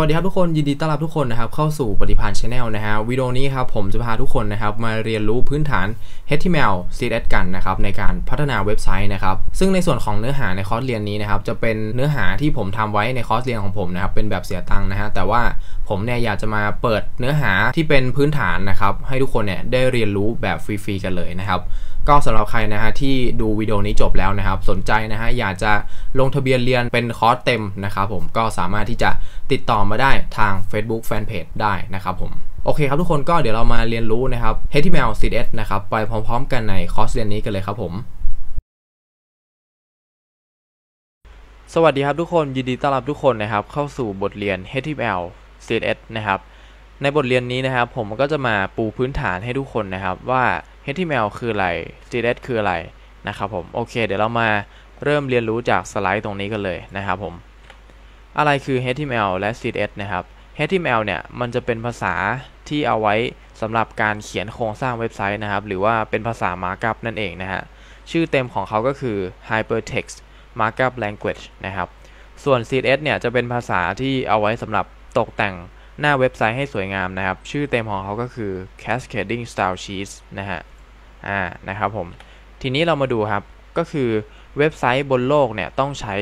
วัสดีครับทุกคน ยินดีต้อนรับทุกคนนะครับเข้าสู่ปฏิพานชาแนลนะฮะ วิดีโอนี้ครับผมจะพาทุกคนนะครับมาเรียนรู้พื้นฐาน HTML CSS กันนะครับในการพัฒนาเว็บไซต์นะครับ ซึ่งในส่วนของเนื้อหาในคอร์สเรียนนี้นะครับจะเป็นเนื้อหาที่ผมทำไว้ในคอร์สเรียนของผมนะครับเป็นแบบเสียตังค์นะฮะ แต่ว่าผมเนี่ยอยากจะมาเปิดเนื้อหาที่เป็นพื้นฐานนะครับ ให้ทุกคนเนี่ยได้เรียนรู้แบบฟรีๆกันเลยนะครับก็สำหรับใครนะฮะที่ดูวิดีโอนี้จบแล้วนะครับ สนใจนะฮะอยากจะลงทะเบียนเรียนเป็นคอร์สเต็มนะครับ ผมก็สามารถที่จะติดต่อมาได้ทาง Facebook Fanpage ได้นะครับผมโอเคครับทุกคนก็เดี๋ยวเรามาเรียนรู้นะครับ HTML CSS นะครับไปพร้อม ๆ กันในคอร์สเรียนนี้กันเลยครับ ผม สวัสดีครับทุกคนยินดีต้อนรับทุกคนนะครับเข้าสู่บทเรียน HTML CSS นะครับ ในบทเรียนนี้นะครับ ผมก็จะมาปูพื้นฐานให้ทุกคนนะครับว่า HTML คืออะไร JS คืออะไรนะครับผม โอเคเดี๋ยวเรามาเริ่มเรียนรู้จากสไลด์ตรงนี้กันเลยนะครับผม อะไรคือ HTML และ CSS นะครับ HTML เนี่ยมันจะเป็นภาษาที่เอาไว้สำหรับการเขียนโครงสร้างเว็บไซต์นะครับ หรือว่าเป็นภาษา Markup นั่นเองนะฮะชื่อเต็มของเขาก็คือ Hypertext Markup Language นะครับ ส่วน CSS เนี่ยจะเป็นภาษาที่เอาไว้สำหรับตกแต่งหน้าเว็บไซต์ให้สวยงามนะครับ ชื่อเต็มของเขาก็คือ Cascading Style Sheets นะฮะ่านะครับผมทีนี้เรามาดูครับ ก็คือเว็บไซต์บนโลกเนี่ยต้องใช้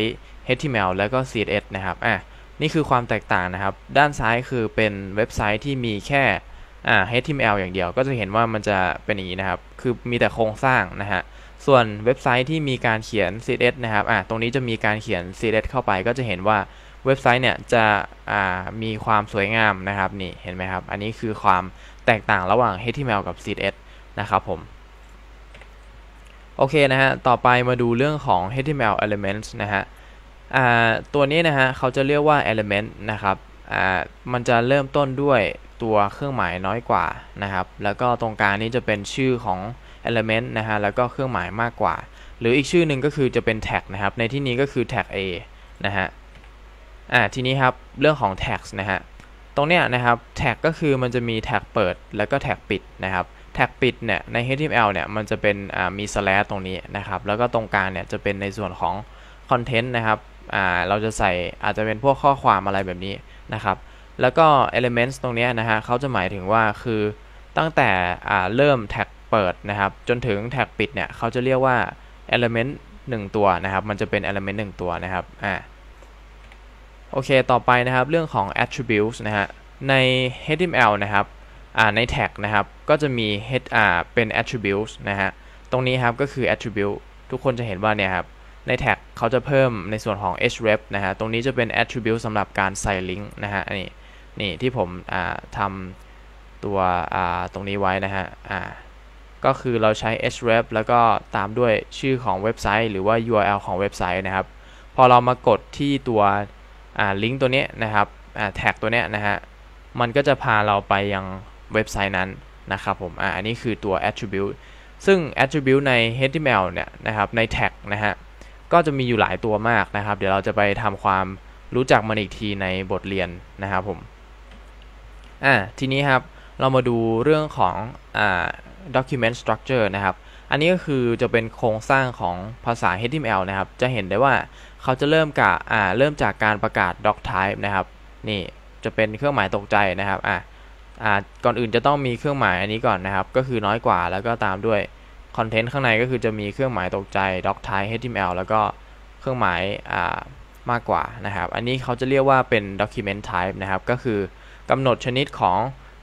HTML แล้วก็ CSS นะครับ อ่ะนี่คือความแตกต่างนะครับ ด้านซ้ายคือเป็นเว็บไซต์ที่มีแค่อ่า HTML อย่างเดียว ก็จะเห็นว่ามันจะเป็นอย่างนี้นะครับ คือมีแต่โครงสร้างนะฮะ ส่วนเว็บไซต์ที่มีการเขียน CSS นะครับ อ่ะตรงนี้จะมีการเขียน CSS เข้าไป ก็จะเห็นว่าเว็บไซต์เนี่ยจะอ่ามีความสวยงามนะครับนี่เห็นไหมครับ อันนี้คือความแตกต่างระหว่าง HTML กับ CSS นะครับผมโอเคนะฮะ ต่อไปมาดูเรื่องของ HTML elements นะฮะตัวนี้นะฮะ เขาจะเรียกว่า element นะครับ มันจะเริ่มต้นด้วยตัวเครื่องหมายน้อยกว่านะครับ แล้วก็ตรงกลางนี้จะเป็นชื่อของ element นะฮะ แล้วก็เครื่องหมายมากกว่า หรืออีกชื่อหนึ่งก็คือจะเป็น tag นะครับ ในที่นี้ก็คือ tag a นะฮะอ่าทีนี้ครับ เรื่องของ tags นะฮะ ตรงเนี้ยนะครับ tag ก็คือมันจะมี tag เปิด แล้วก็ tag ปิดนะครับแท็กปิดเนี่ยใน HTML เนี่ยมันจะเป็นมีสแลตตรงนี้นะครับ แล้วก็ตรงกลางเนี่ยจะเป็นในส่วนของคอนเทนต์นะครับเราจะใส่อาจจะเป็นพวกข้อความอะไรแบบนี้นะครับ แล้วก็ elements ตรงนี้นะฮะเขาจะหมายถึงว่าคือตั้งแต่เริ่มแท็กเปิดนะครับ จนถึงแท็กปิด เนี่ยเขาจะเรียกว่า element 1ตัวนะครับ มันจะเป็น element 1ตัวนะครับอ่าโอเคต่อไปนะครับเรื่องของ attributes นะฮะใน HTML นะครับในแท็กนะครับก็จะมี HR เป็น attributes นะฮะ ตรงนี้ครับก็คือ attribute ทุกคนจะเห็นว่าเนี่ยครับ ในแท็กเขาจะเพิ่มในส่วนของ href นะฮะ ตรงนี้จะเป็น attribute สำหรับการใส่ลิงก์นะฮะนี่นี่ ที่ผมทำตัวตรงนี้ไว้นะฮะก็คือเราใช้ href แล้วก็ตามด้วยชื่อของเว็บไซต์ หรือว่า url ของเว็บไซต์นะครับ พอเรามากดที่ตัวลิงก์ตัวนี้นะครับแท็กตัวนี้นะฮะมันก็จะพาเราไปยังเว็บไซต์นั้นนะครับผม อ่า อันนี้คือตัว attribute ซึ่ง attribute ใน HTML เนี่ยนะครับ ใน tag นะฮะ ก็จะมีอยู่หลายตัวมากนะครับ เดี๋ยวเราจะไปทำความรู้จักมันอีกทีในบทเรียนนะครับผม อ่า ทีนี้ครับ เรามาดูเรื่องของ อ่า document structure นะครับ อันนี้ก็คือจะเป็นโครงสร้างของภาษา HTML นะครับ จะเห็นได้ว่าเขาจะเริ่มกับอ่าเริ่มจากการประกาศ doc type นะครับ นี่ จะเป็นเครื่องหมายตกใจนะครับ อ่าก่อนอื่นจะต้องมีเครื่องหมายอันนี้ก่อนนะครับ ก็คือน้อยกว่า แล้วก็ตามด้วย คอนเทนต์ข้างในก็คือจะมีเครื่องหมายตกใจ doc type html แล้วก็เครื่องหมายมากกว่านะครับ อันนี้เขาจะเรียกว่าเป็น document type นะครับ ก็คือกำหนดชนิดของ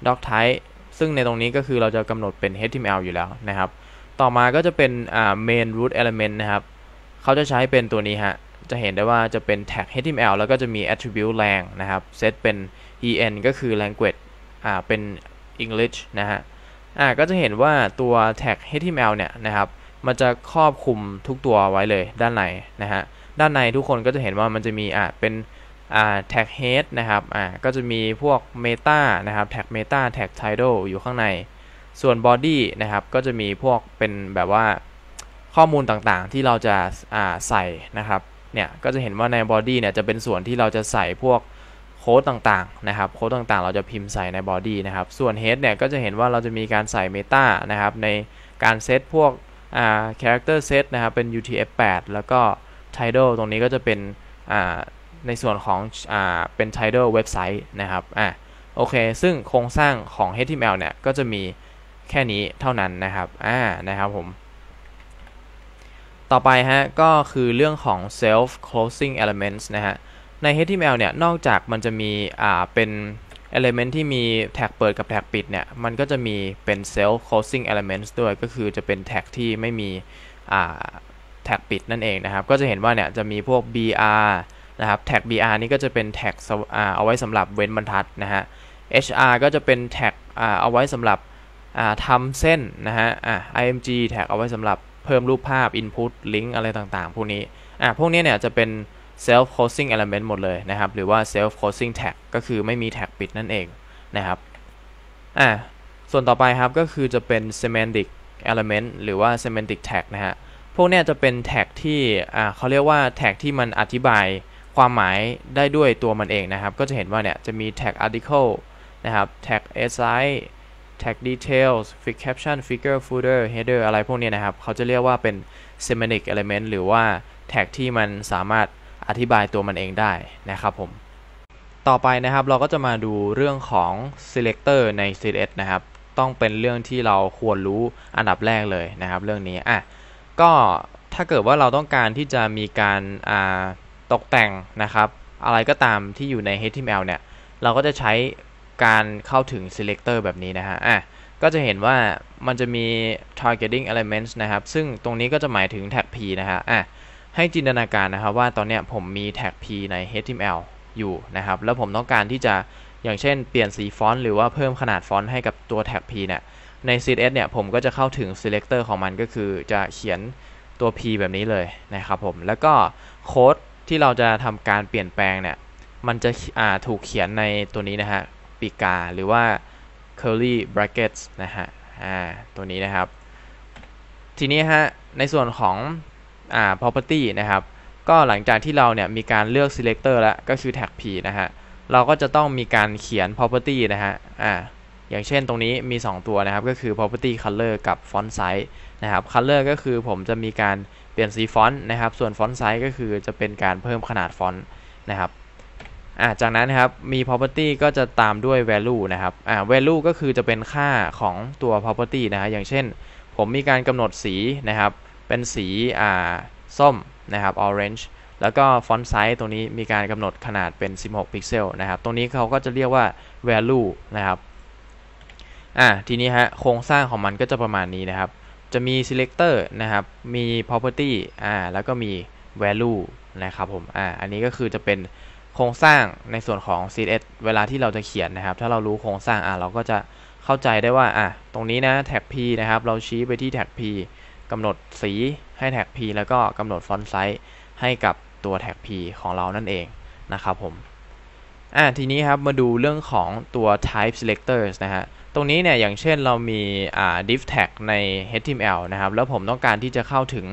doc type ซึ่งในตรงนี้ก็คือเราจะกำหนดเป็น html อยู่แล้วนะครับ ต่อมาก็จะเป็น main root element นะครับ เขาจะใช้เป็นตัวนี้ฮะ จะเห็นได้ว่าจะเป็น tag html แล้วก็จะมี attribute lang นะครับ set เป็น en ก็คือ language อ่า เป็น English นะฮะ อ่า ก็จะเห็นว่าตัว tag HTML เนี่ยนะครับ มันจะครอบคลุมทุกตัวไว้เลยด้านใน นะฮะ ด้านในทุกคนก็จะเห็นว่ามันจะมีอ่าเป็นอ่า tag head นะครับ อ่า ก็จะมีพวก meta นะครับ tag meta tag title อยู่ข้างใน ส่วน body นะครับ ก็จะมีพวกเป็นแบบว่าข้อมูลต่างๆ ที่เราจะอ่าใส่นะครับ เนี่ย ก็จะเห็นว่าใน body เนี่ยจะเป็นส่วนที่เราจะใส่พวกโค้ดต่างๆ นะครับ โค้ดต่างๆ เราจะพิมพ์ใส่ในบอดี้นะครับ ส่วน head เนี่ย ก็จะเห็นว่าเราจะมีการใส่ meta นะครับ ในการเซตพวกอ่า character set นะครับ เป็น utf8 แล้วก็ title ตรงนี้ก็จะเป็นอ่าในส่วนของอ่าเป็น title เว็บไซต์นะครับ อ่าโอเค ซึ่งโครงสร้างของ html เนี่ย ก็จะมีแค่นี้เท่านั้นนะครับ อ่า นะครับผม ต่อไปฮะ ก็คือเรื่องของ self closing elements นะฮะใน HTML เนี่ย นอกจากมันจะมี อ่า เป็น element ที่มีแท็กเปิดกับแท็กปิด เนี่ย มันก็จะมีเป็น self closing elements ด้วย ก็คือจะเป็นแท็กที่ไม่มี อ่าแท็กปิดนั่นเองนะครับ ก็จะเห็นว่า เนี่ย จะมีพวก br นะครับแท็ก br นี่ก็จะเป็นแท็กเอาไว้สำหรับเว้นบรรทัดนะฮะ hr ก็จะเป็นแท็กเอาไว้สำหรับทำเส้นนะฮะ img แท็กเอาไว้สำหรับเพิ่มรูปภาพ input link อะไรต่างๆ พวกนี้ อ่พวกนี้ เนี่ย จะเป็น self closing element หมดเลยนะครับ หรือว่า self closing tag ก็คือไม่มีแท็กปิดนั่นเอง นะครับอ่าส่วนต่อไปครับ ก็คือจะเป็น semantic element หรือว่า semantic tag นะฮะพวกนี้จะเป็นแท็กที่อ่าเขาเรียกว่าแท็กที่มันอธิบายความหมายได้ด้วยตัวมันเองนะครับ ก็จะเห็นว่าเนี่ยจะมีแท็ก article นะครับแท็ก si tag details fig caption figure footer header อะไรพวกนี้นะครับเขาจะเรียกว่าเป็น semantic element หรือว่าแท็กที่มันสามารถอธิบายตัวมันเองได้นะครับผมต่อไปนะครับเราก็จะมาดูเรื่องของ selector ใน CSS นะครับ ต้องเป็นเรื่องที่เราควรรู้อันดับแรกเลยนะครับ เรื่องนี้อ่ะก็ถ้าเกิดว่าเราต้องการที่จะมีการตกแต่งนะครับ อะไรก็ตามที่อยู่ใน HTML เนี่ยเราก็จะใช้การเข้าถึง selector แบบนี้นะฮะอ่ะก็จะเห็นว่ามันจะมี targeting elements นะครับ ซึ่งตรงนี้ก็จะหมายถึง tag p นะฮะอ่ะให้จินตนาการนะครับว่าตอนนี้ผมมีแท็ก p ใน HTML อยู่นะครับ แล้วผมต้องการที่จะอย่างเช่นเปลี่ยนสีฟอนต์หรือว่าเพิ่มขนาดฟอนต์ให้กับตัวแท็ก p เนี่ยใน CSS เนี่ยผมก็จะเข้าถึง selector ของมันก็คือจะเขียนตัว p แบบนี้เลยนะครับผม แล้วก็โค้ดที่เราจะทำการเปลี่ยนแปลงเนี่ย มันจะถูกเขียนในตัวนี้นะฮะปีกาหรือว่า curly brackets นะฮะตัวนี้นะครับทีนี้ฮะในส่วนของอ่า property นะครับ ก็หลังจากที่เราเนี่ยมีการเลือก selector แล้ว ก็คือ tag p นะฮะ เราก็จะต้องมีการเขียน property นะฮะ อ่า อย่างเช่นตรงนี้มี 2 ตัวนะครับ ก็คือ property color กับ font size นะครับ color ก็คือผมจะมีการเปลี่ยนสีฟอนต์นะครับ ส่วน font size ก็คือจะเป็นการเพิ่มขนาดฟอนต์นะครับ่าจากนั้นนะครับ มี property ก็จะตามด้วย value นะครับ อ่า value ก็คือจะเป็นค่าของตัว property นะฮะ อย่างเช่นผมมีการกำหนดสีนะครับเป็นสีอ่าส้มนะครับ orange แล้วก็ฟอนต์ไซส์ตรงนี้มีการกำหนดขนาดเป็น 16พิกเซลนะครับ ตรงนี้เขาก็จะเรียกว่า value นะครับ อ่า ทีนี้ฮะโครงสร้างของมันก็จะประมาณนี้นะครับ จะมี selector นะครับ มี property อ่าแล้วก็มี value นะครับผม อ่าอันนี้ก็คือจะเป็นโครงสร้างในส่วนของ CSS เวลาที่เราจะเขียนนะครับ ถ้าเรารู้โครงสร้างอ่าเราก็จะเข้าใจได้ว่าอ่าตรงนี้นะแท็ก P นะครับเราชี้ไปที่แท็ก P กำหนดสีให้แท็ก p แล้วก็กำหนดฟอนต์ไซส์ให้กับตัวแท็ก p ของเรานั่นเองนะครับผม อ่า ทีนี้ครับมาดูเรื่องของตัว type selectors นะฮะ ตรงนี้เนี่ย อย่างเช่นเรามีอ่า div tag ใน html นะครับ แล้วผมต้องการที่จะเข้าถึง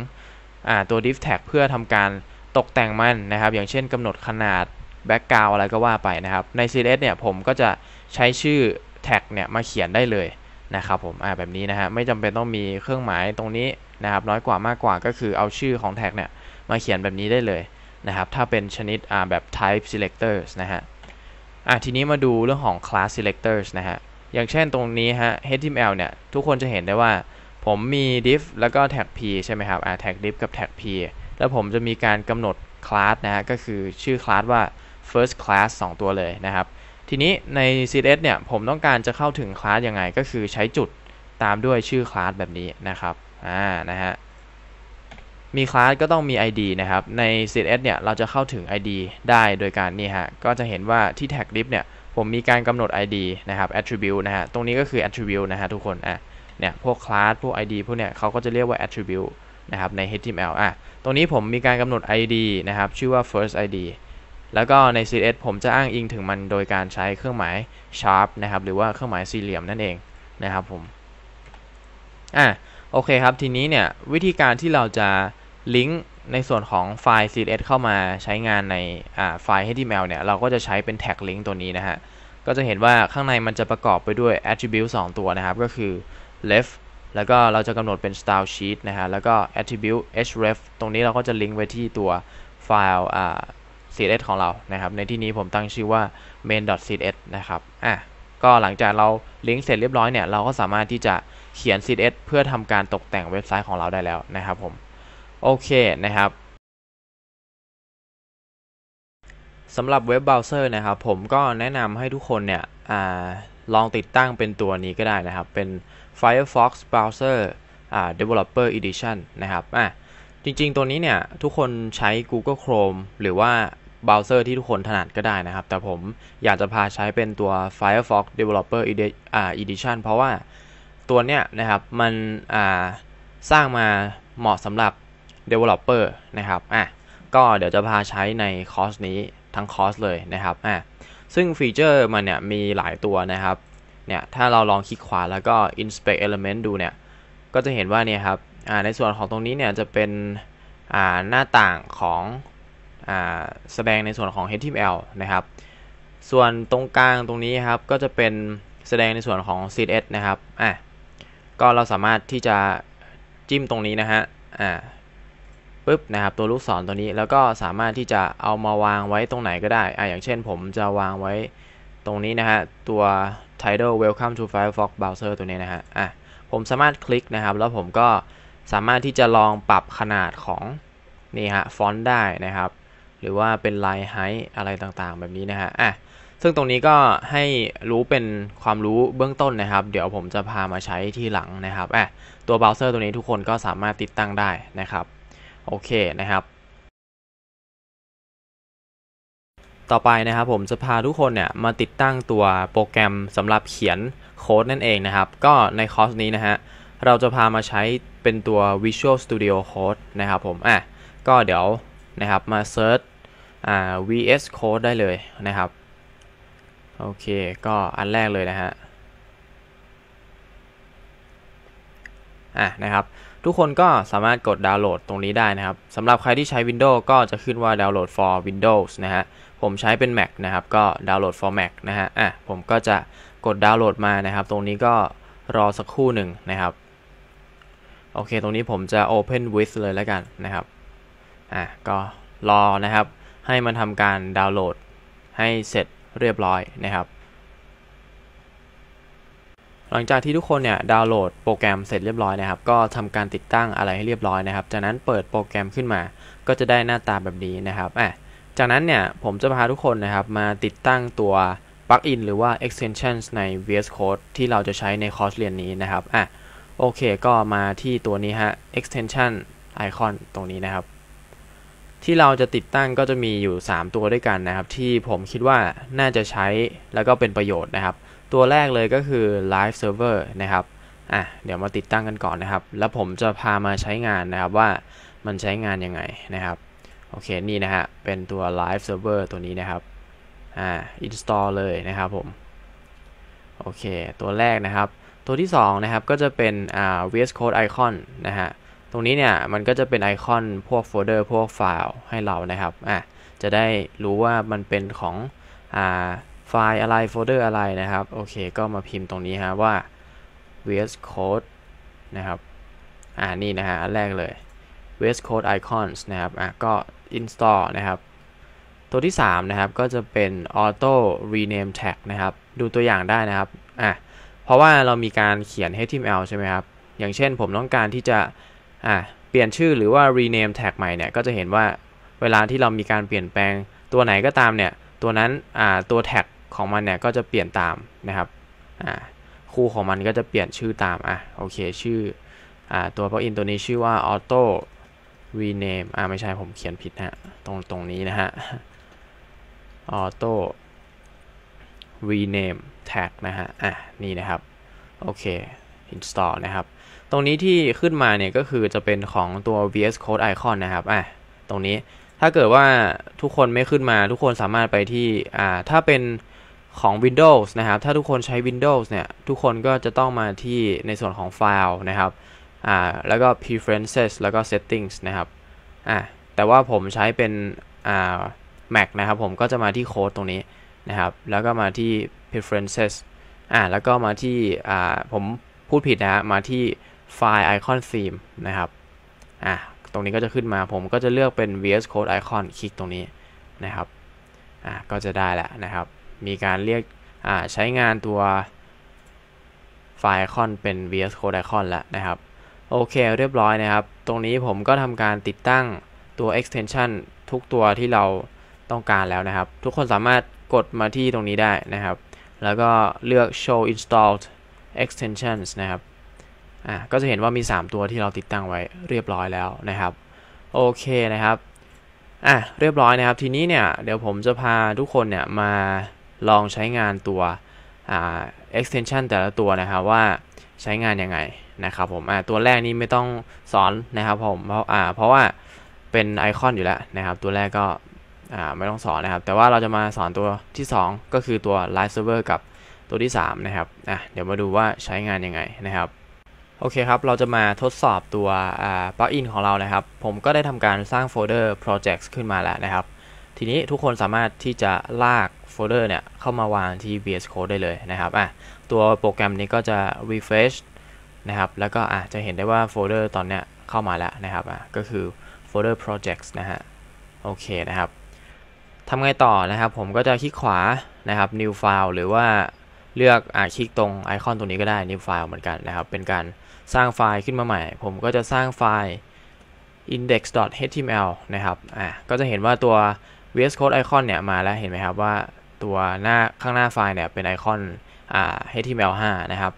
อ่าตัว div tag เพื่อทำการตกแต่งมันนะครับ อย่างเช่นกำหนดขนาด background อะไรก็ว่าไปนะครับ ใน css เนี่ยผมก็จะใช้ชื่อแท็กเนี่ยมาเขียนได้เลยนะครับผม อ่า แบบนี้นะฮะ ไม่จำเป็นต้องมีเครื่องหมายตรงนี้นะครับน้อยกว่ามากกว่าก็คือเอาชื่อของแท็กเนี่ยมาเขียนแบบนี้ได้เลยนะครับ ถ้าเป็นชนิดแบบ type selectors นะฮะอ่ะทีนี้มาดูเรื่องของ class selectors นะฮะ อย่างเช่นตรงนี้ฮะ html เนี่ย ทุกคนจะเห็นได้ว่า ผมมี div แล้วก็แท็ก p ใช่ไหมครับ อ่าแท็ก div กับแท็ก p แล้วผมจะมีการกำหนด class นะฮะ ก็คือชื่อ class ว่า first class 2 ตัวเลยนะครับ ทีนี้ใน CSS เนี่ย ผมต้องการจะเข้าถึง class ยังไง ก็คือใช้จุดตามด้วยชื่อ class แบบนี้นะครับอ่านะฮะ มีคลาสก็ต้องมี ID นะครับ ใน CSS เนี่ย เราจะเข้าถึง ID ได้โดยการนี่ฮะ ก็จะเห็นว่าที่แท็กลิฟเนี่ย ผมมีการกำหนด ID นะครับ attribute นะฮะ ตรงนี้ก็คือ attribute นะฮะทุกคนอ่ะเนี่ย พวกคลาสพวก ID พวกเนี่ยเขาก็จะเรียกว่า attribute นะครับใน HTML อ่ะ ตรงนี้ผมมีการกำหนด ID นะครับ ชื่อว่า first ID แล้วก็ใน CSS ผมจะอ้างอิงถึงมันโดยการใช้เครื่องหมาย sharp นะครับ หรือว่าเครื่องหมายสี่เหลี่ยมนั่นเองนะครับ ผมอ่ะโอเคครับ ทีนี้เนี่ย วิธีการที่เราจะลิงก์ในส่วนของไฟล์ CSS เข้ามาใช้งานในไฟล์ HTML เนี่ย เราก็จะใช้เป็นแท็กลิงก์ตัวนี้นะฮะ ก็จะเห็นว่าข้างในมันจะประกอบไปด้วย attribute 2 ตัวนะครับ ก็คือ left แล้วก็เราจะกำหนดเป็น style sheet นะฮะ แล้วก็ attribute href ตรงนี้เราก็จะลิงก์ไว้ที่ตัวไฟล์ CSS ของเรานะครับ ในที่นี้ผมตั้งชื่อว่า main.css นะครับอ่ะก็หลังจากเราลิงก์เสร็จเรียบร้อยเนี่ยเราก็สามารถที่จะเขียน CSS เพื่อทำการตกแต่งเว็บไซต์ของเราได้แล้วนะครับผมโอเคนะครับสำหรับเว็บเบราว์เซอร์นะครับ ผมก็แนะนำให้ทุกคนเนี่ยอลองติดตั้งเป็นตัวนี้ก็ได้นะครับ เป็น Firefox Browser Developer Edition นะครับอ่ะจริงๆ ตัวนี้เนี่ยทุกคนใช้ Google Chrome หรือว่าเบราว์เซอร์ที่ทุกคนถนัดก็ได้นะครับ แต่ผมอยากจะพาใช้เป็นตัว Firefox Developer Edition เพราะว่าตัวเนี้ยนะครับมันสร้างมาเหมาะสำหรับ developer นะครับอ่ะก็เดี๋ยวจะพาใช้ในคอร์สนี้ทั้งคอร์สเลยนะครับอ่ะซึ่งฟีเจอร์มันเนี่ยมีหลายตัวนะครับเนี่ยถ้าเราลองคลิกขวาแล้วก็ inspect element ดูเนี่ยก็จะเห็นว่าเนี่ยครับในส่วนของตรงนี้เนี่ยจะเป็นหน้าต่างของอแสดงในส่วนของ HTML นะครับ ส่วนตรงกลางตรงนี้ครับก็จะเป็นแสดงในส่วนของ CSS นะครับอ่ะก็ เราสามารถที่จะจิ้มตรงนี้นะฮะ อ่าปึ๊บนะครับตัวลูกศรตัวนี้แล้วก็สามารถที่จะเอามาวางไว้ตรงไหนก็ได้ อ่าอย่างเช่นผมจะวางไว้ตรงนี้นะฮะตัว title welcome to firefox browser ตัวนี้นะฮะ อ่ะผมสามารถคลิกนะครับแล้วผมก็สามารถที่จะลองปรับขนาดของนี่ฮะฟอนต์ได้นะครับหรือว่าเป็นลายไฮอะไรต่างๆแบบนี้นะฮะอ่ะซึ่งตรงนี้ก็ให้รู้เป็นความรู้เบื้องต้นนะครับ เดี๋ยวผมจะพามาใช้ที่หลังนะครับอ่ะตัวเบราว์เซอร์ตัวนี้ทุกคนก็สามารถติดตั้งได้นะครับ โอเคนะครับ ต่อไปนะครับผมจะพาทุกคนเนี่ยมาติดตั้งตัวโปรแกรมสำหรับเขียนโค้ดนั่นเองนะครับ ก็ในคอร์สนี้นะฮะเราจะพามาใช้เป็นตัว Visual Studio Code นะครับผม อ่ะ ก็เดี๋ยวนะครับมาเซิร์ช vs code ได้เลยนะครับโอเค ก็อันแรกเลยนะฮะอ่ะนะครับ ทุกคนก็สามารถกดดาวน์โหลดตรงนี้ได้นะครับสำหรับใครที่ใช้ Windows ก็จะขึ้นว่าดาวน์โหลด for Windows นะฮะผมใช้เป็น Mac นะครับก็ดาวน์โหลด for Mac นะฮะอ่ะผมก็จะกดดาวน์โหลดมานะครับ ตรงนี้ก็รอสักครู่หนึ่งนะครับโอเค ตรงนี้ผมจะ Open with เลยแล้วกันนะครับอ่ะก็รอนะครับ ให้มันทำการดาวน์โหลดให้เสร็จเรียบร้อยนะครับ หลังจากที่ทุกคนเนี่ยดาวน์โหลดโปรแกรมเสร็จเรียบร้อยนะครับ ก็ทำการติดตั้งอะไรให้เรียบร้อยนะครับ จากนั้นเปิดโปรแกรมขึ้นมา ก็จะได้หน้าตาแบบนี้นะครับอ่ะจากนั้นเนี่ยผมจะพาทุกคนนะครับ มาติดตั้งตัวปลั๊กอินหรือว่า extensions ใน VS Code ที่เราจะใช้ในคอร์สเรียนนี้นะครับอ่ะโอเค ก็มาที่ตัวนี้ฮะ extension icon ตรงนี้นะครับที่เราจะติดตั้งก็จะมีอยู่ 3 ตัวด้วยกันนะครับ ที่ผมคิดว่าน่าจะใช้แล้วก็เป็นประโยชน์นะครับ ตัวแรกเลยก็คือ Live Server นะครับอ่ะเดี๋ยวมาติดตั้งกันก่อนนะครับ แล้วผมจะพามาใช้งานนะครับว่ามันใช้งานยังไงนะครับ โอเคนี่นะฮะเป็นตัว Live Server ตัวนี้นะครับอ่า install เลยนะครับผม โอเคตัวแรกนะครับ ตัวที่2นะครับก็จะเป็นอ่า VS Code Icon นะฮะตรงนี้เนี่ยมันก็จะเป็นไอคอนพวกโฟลเดอร์ พวกไฟล์ให้เรานะครับอ่ะจะได้รู้ว่ามันเป็นของอ่าไฟล์อะไรโฟลเดอร์อะไรนะครับโอเคก็มาพิมพ์ตรงนี้ฮะว่า VS Code นะครับอ่านี่นะฮะอันแรกเลย VS Code Icons นะครับอ่ะก็ install นะครับ ตัวที่3นะครับก็จะเป็น auto rename tag นะครับ ดูตัวอย่างได้นะครับอ่ะเพราะว่าเรามีการเขียน HTML ใช่ไหมครับ อย่างเช่นผมต้องการที่จะอ่ะเปลี่ยนชื่อหรือว่า rename tag ใหม่เนี่ย ก็จะเห็นว่าเวลาที่เรามีการเปลี่ยนแปลงตัวไหนก็ตามเนี่ย ตัวนั้นอ่าตัวแท็กของมันเนี่ยก็จะเปลี่ยนตามนะครับอ่าคู่ของมันก็จะเปลี่ยนชื่อตามอ่ะโอเคชื่ออ่าตัว plugin ตัวนี้ชื่อว่า auto rename อ่าไม่ใช่ผมเขียนผิดฮนะตรงตรงนี้นะฮะ auto rename tag นะฮะอ่ะนี่นะครับโอเค install นะครับตรงนี้ที่ขึ้นมาเนี่ย ก็คือจะเป็นของตัว VS Code Icon นะครับ อ่ะ ตรงนี้ ถ้าเกิดว่าทุกคนไม่ขึ้นมา ทุกคนสามารถไปที่ อ่า ถ้าเป็นของ Windows นะครับ ถ้าทุกคนใช้ Windows เนี่ย ทุกคนก็จะต้องมาที่ในส่วนของไฟล์ นะครับ อ่า แล้วก็ preferences แล้วก็ settings นะครับ อ่าแต่ว่าผมใช้เป็น อ่า Mac นะครับ ผมก็จะมาที่โค้ดตรงนี้นะครับ แล้วก็มาที่ preferences อ่าแล้วก็มาที่ อ่า ผมพูดผิดนะฮะ มาที่ไฟล์ Icon Theme นะครับ อ่ะ ตรงนี้ก็จะขึ้นมา ผมก็จะเลือกเป็น VS Code Icon คลิกตรงนี้นะครับ อ่ะก็จะได้และนะครับ มีการเรียก อ่า ใช้งานตัวไฟล์อคอนเป็น VS Code Icon แล้วนะครับ โอเค เรียบร้อยนะครับ ตรงนี้ผมก็ทำการติดตั้งตัว extension ทุกตัวที่เราต้องการแล้วนะครับ ทุกคนสามารถกดมาที่ตรงนี้ได้นะครับ แล้วก็เลือก show installed extensions นะครับอ่ะก็จะเห็นว่ามี 3 ตัวที่เราติดตั้งไว้เรียบร้อยแล้วนะครับโอเคนะครับอ่ะเรียบร้อยนะครับทีนี้เนี่ยเดี๋ยวผมจะพาทุกคนเนี่ยมาลองใช้งานตัวอ่า extension แต่ละตัวนะครับว่าใช้งานยังไงนะครับผมอ่ะตัวแรกนี้ไม่ต้องสอนนะครับผมเพราะอ่าเพราะว่าเป็นไอคอนอยู่แล้วนะครับ ตัวแรกก็อ่าไม่ต้องสอนนะครับ แต่ว่าเราจะมาสอนตัวที่ 2 ก็คือตัว live server กับตัวที่ 3 นะครับอ่ะเดี๋ยวมาดูว่าใช้งานยังไงนะครับโอเคครับ เราจะมาทดสอบตัวปลั๊กอินของเรานะครับ ผมก็ได้ทำการสร้างโฟลเดอร์ projects ขึ้นมาแล้วนะครับ ทีนี้ทุกคนสามารถที่จะลากโฟลเดอร์เนี่ยเข้ามาวางที่ VS Code ได้เลยนะครับอ่ะตัวโปรแกรมนี้ก็จะ refresh นะครับ แล้วก็อ่ะจะเห็นได้ว่าโฟลเดอร์ตอนเนี้ยเข้ามาแล้วนะครับอ่ะก็คือโฟลเดอร์ projects นะฮะ โอเคนะครับทำไงต่อนะครับ ผมก็จะคลิกขวา นะครับ new file หรือว่าเลือกอ่ะคลิกตรงไอคอนตัวนี้ก็ได้ new file เหมือนกันนะครับ เป็นการสร้างไฟล์ขึ้นมาใหม่ ผมก็จะสร้างไฟล์ index.html นะครับ อ่ะก็จะเห็นว่าตัว VS Code icon เนี่ย มาแล้วเห็นไหมครับ ว่าตัวหน้าข้างหน้าไฟล์เนี่ย เป็นไอคอน อ่า HTML5 นะครับ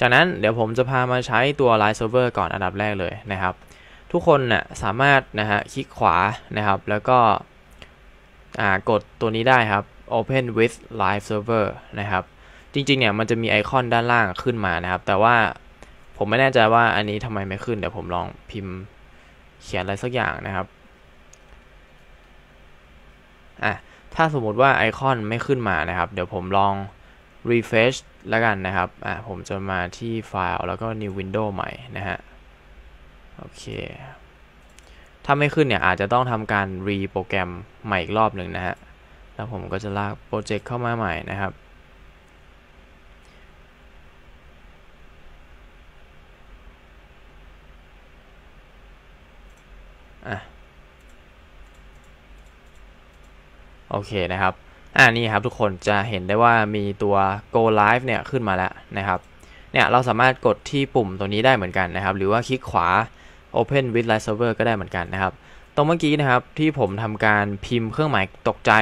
จากนั้นเดี๋ยวผมจะพามาใช้ตัว Line Server ก่อนอันดับแรกเลยนะครับ ทุกคนน่ะสามารถนะฮะคลิกขวานะครับแล้วก็อ่ากดตัวนี้ได้ครับ Open with Live Server นะครับ จริงๆเนี่ยมันจะมีไอคอนด้านล่างขึ้นมานะครับ แต่ว่าผมไม่แน่ใจว่าอันนี้ทำไมไม่ขึ้นเดี๋ยวผมลองพิมพ์เขียนอะไรสักอย่างนะครับอ่ะถ้าสมมติว่าไอคอนไม่ขึ้นมานะครับ เดี๋ยวผมลอง refresh แล้วกันนะครับอ่ะผมจะมาที่ไฟล์ แล้วก็ new window ใหม่นะฮะโอเคถ้าไม่ขึ้นเนี่ย อาจจะต้องทำการรีโปรแกรมใหม่อีกรอบหนึ่งนะฮะแล้วผมก็จะลากโปรเจกต์เข้ามาใหม่นะครับอ่ะโอเคนะครับ อ่านี่ครับทุกคนจะเห็นได้ว่ามีตัว go live เนี่ยขึ้นมาแล้วนะครับ เนี่ยเราสามารถกดที่ปุ่มตัวนี้ได้เหมือนกันนะครับ หรือว่าคลิกขวา open with live server ก็ได้เหมือนกันนะครับ ตรงเมื่อกี้นะครับที่ผมทำการพิมพ์เครื่องหมายตกใจ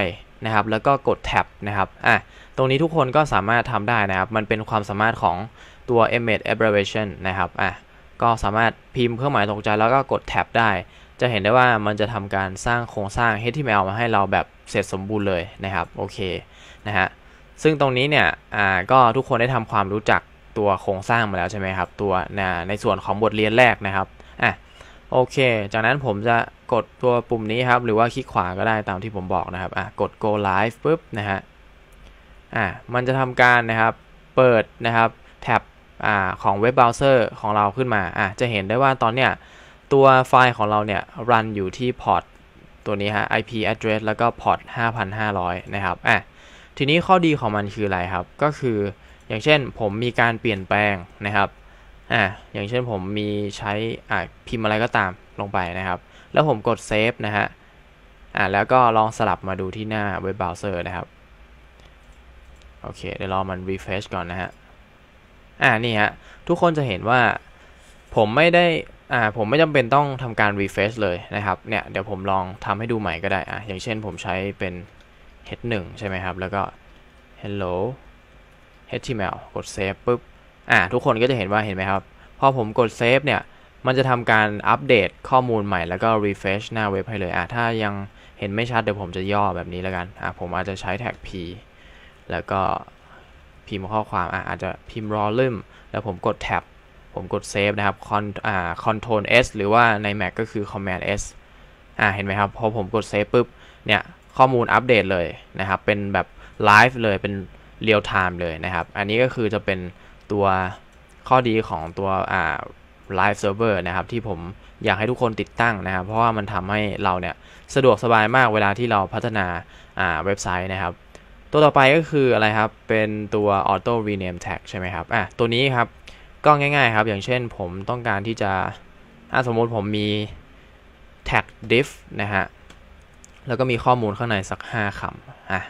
นะครับ แล้วก็กดแท็บนะครับ อ่ะ ตรงนี้ทุกคนก็สามารถทำได้นะครับ มันเป็นความสามารถของตัว image abbreviation นะครับ อ่ะ ก็สามารถพิมพ์เครื่องหมายตกใจแล้วก็กดแท็บได้จะเห็นได้ว่ามันจะทำการสร้างโครงสร้าง HTML มาให้เราแบบเสร็จสมบูรณ์เลยนะครับ โอเคนะฮะ ซึ่งตรงนี้เนี่ย อ่า ก็ทุกคนได้ทำความรู้จักตัวโครงสร้างมาแล้วใช่ไหมครับ ตัวนะในส่วนของบทเรียนแรกนะครับ อ่ะ โอเค จากนั้นผมจะกดตัวปุ่มนี้ครับ หรือว่าคลิกขวาก็ได้ตามที่ผมบอกนะครับ อ่ะ กด go live ปุ๊บ นะฮะอ่ะมันจะทำการนะครับเปิดนะครับแท็บอ่าของเว็บเบราว์เซอร์ของเราขึ้นมาอ่ะจะเห็นได้ว่าตอนเนี้ยตัวไฟล์ของเราเนี่ย รันอยู่ที่พอร์ตตัวนี้ฮะ IP address แล้วก็พอร์ต5,500 นะครับอ่ะทีนี้ข้อดีของมันคืออะไรครับ ก็คืออย่างเช่นผมมีการเปลี่ยนแปลงนะครับอ่ะอย่างเช่นผมมีใช้อ่ะพิมพ์อะไรก็ตามลงไปนะครับ แล้วผมกดเซฟนะฮะอ่ะแล้วก็ลองสลับมาดูที่หน้าเว็บเบราว์เซอร์นะครับ โอเค เดี๋ยวรอมัน refresh ก่อนนะฮะอ่านี่ฮะ ทุกคนจะเห็นว่าผมไม่ได้อ่าผมไม่จำเป็นต้องทำการ refresh เลยนะครับเนี่ยเดี๋ยวผมลองทำให้ดูใหม่ก็ได้อ่ะอย่างเช่นผมใช้เป็น head 1ใช่ไหมครับ แล้วก็ hello html กด save ปุ๊บอ่าทุกคนก็จะเห็นว่าเห็นไหมครับพอผมกด save เนี่ย มันจะทำการอัปเดตข้อมูลใหม่ แล้วก็ refresh หน้าเว็บให้เลยอ่าถ้ายังเห็นไม่ชัดเดี๋ยวผมจะย่อแบบนี้แล้วกันอ่าผมอาจจะใช้แท็ก p แล้วก็พิมพ์ข้อความอ่าอาจจะพิมพ์ volume แล้วผมกด tab ผมกดเซฟนะครับคอนอ่า Ctrl S หรือว่าใน Mac ก็คือ Command S อ่าเห็นไหมครับพอผมกดเซฟปุ๊บ เนี่ย ข้อมูลอัปเดตเลยนะครับ เป็นแบบไลฟ์เลยเป็นเรียลไทม์เลยนะครับ อันนี้ก็คือจะเป็นตัวข้อดีของตัวอ่าไลฟ์เซิร์ฟเวอร์นะครับ ที่ผมอยากให้ทุกคนติดตั้งนะครับ เพราะว่ามันทำให้เราเนี่ย สะดวกสบายมากเวลาที่เราพัฒนา อ่าเว็บไซต์นะครับ ตัวต่อไปก็คืออะไรครับเป็นตัว Auto Rename Tag ใช่ไหมครับอ่ะตัวนี้ครับก็ง่ายๆครับ อย่างเช่นผมต้องการที่จะ สมมติผมมี tag d i v นะฮะ แล้วก็มีข้อมูลข้างในสัก 5 คำะ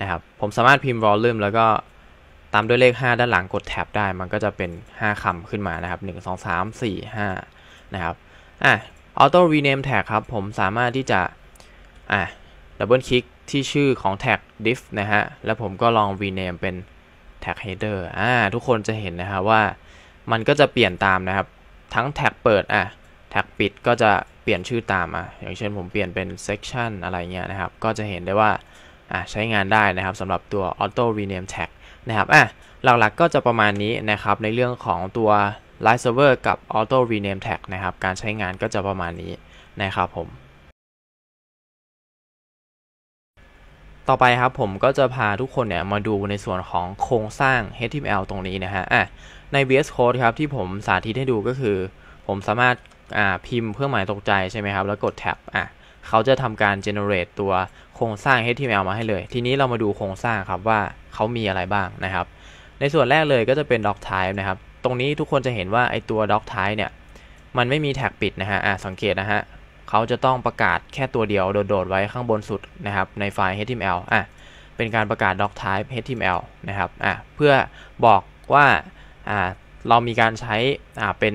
นะครับ ผมสามารถพิมพ์ volume แล้วก็ ตามด้วยเลข 5 ด้านหลังกดแท็บได้ มันก็จะเป็น 5 คำขึ้นมานะครับ 1 2 3 4 5 นะครับอ่ะ auto rename tag ครับ ผมสามารถที่จะอ่ะ double click ที่ชื่อของ tag d i v นะฮะ แล้วผมก็ลอง rename เป็น tag header อ่าทุกคนจะเห็นนะฮะว่ามันก็จะเปลี่ยนตามนะครับทั้งแท็กเปิดอ่ะแท็กปิดก็จะเปลี่ยนชื่อตามอ่ะอย่างเช่นผมเปลี่ยนเป็น section อะไรเงี้ยนะครับ ก็จะเห็นได้ว่าอ่ะใช้งานได้นะครับสำหรับตัว auto rename tag นะครับอ่ะหลักๆก็จะประมาณนี้นะครับในเรื่องของตัว live server กับ auto rename tag นะครับ การใช้งานก็จะประมาณนี้นะครับผม ต่อไปครับผมก็จะพาทุกคนเนี่ยมาดูในส่วนของโครงสร้าง HTML ตรงนี้นะฮะอ่ะใน VS Code ครับ ที่ผมสาธิตให้ดูก็คือ ผมสามารถพิมพ์เครื่องหมายตกใจใช่ไหมครับ แล้วกดแท็บอ่ะเขาจะทำการ generate ตัวโครงสร้าง HTML มาให้เลย ทีนี้เรามาดูโครงสร้างครับว่าเขามีอะไรบ้างนะครับ ในส่วนแรกเลยก็จะเป็น doc type นะครับ ตรงนี้ทุกคนจะเห็นว่า ไอตัว doc type เนี่ย มันไม่มีแท็กปิดนะฮะอ่ะสังเกตนะฮะเขาจะต้องประกาศแค่ตัวเดียวโดดๆไว้ข้างบนสุดนะครับ ในไฟล์ HTML อ่ะเป็นการประกาศ doc type HTML นะครับอ่ะเพื่อบอกว่า่าเรามีการใช้อ่าเป็น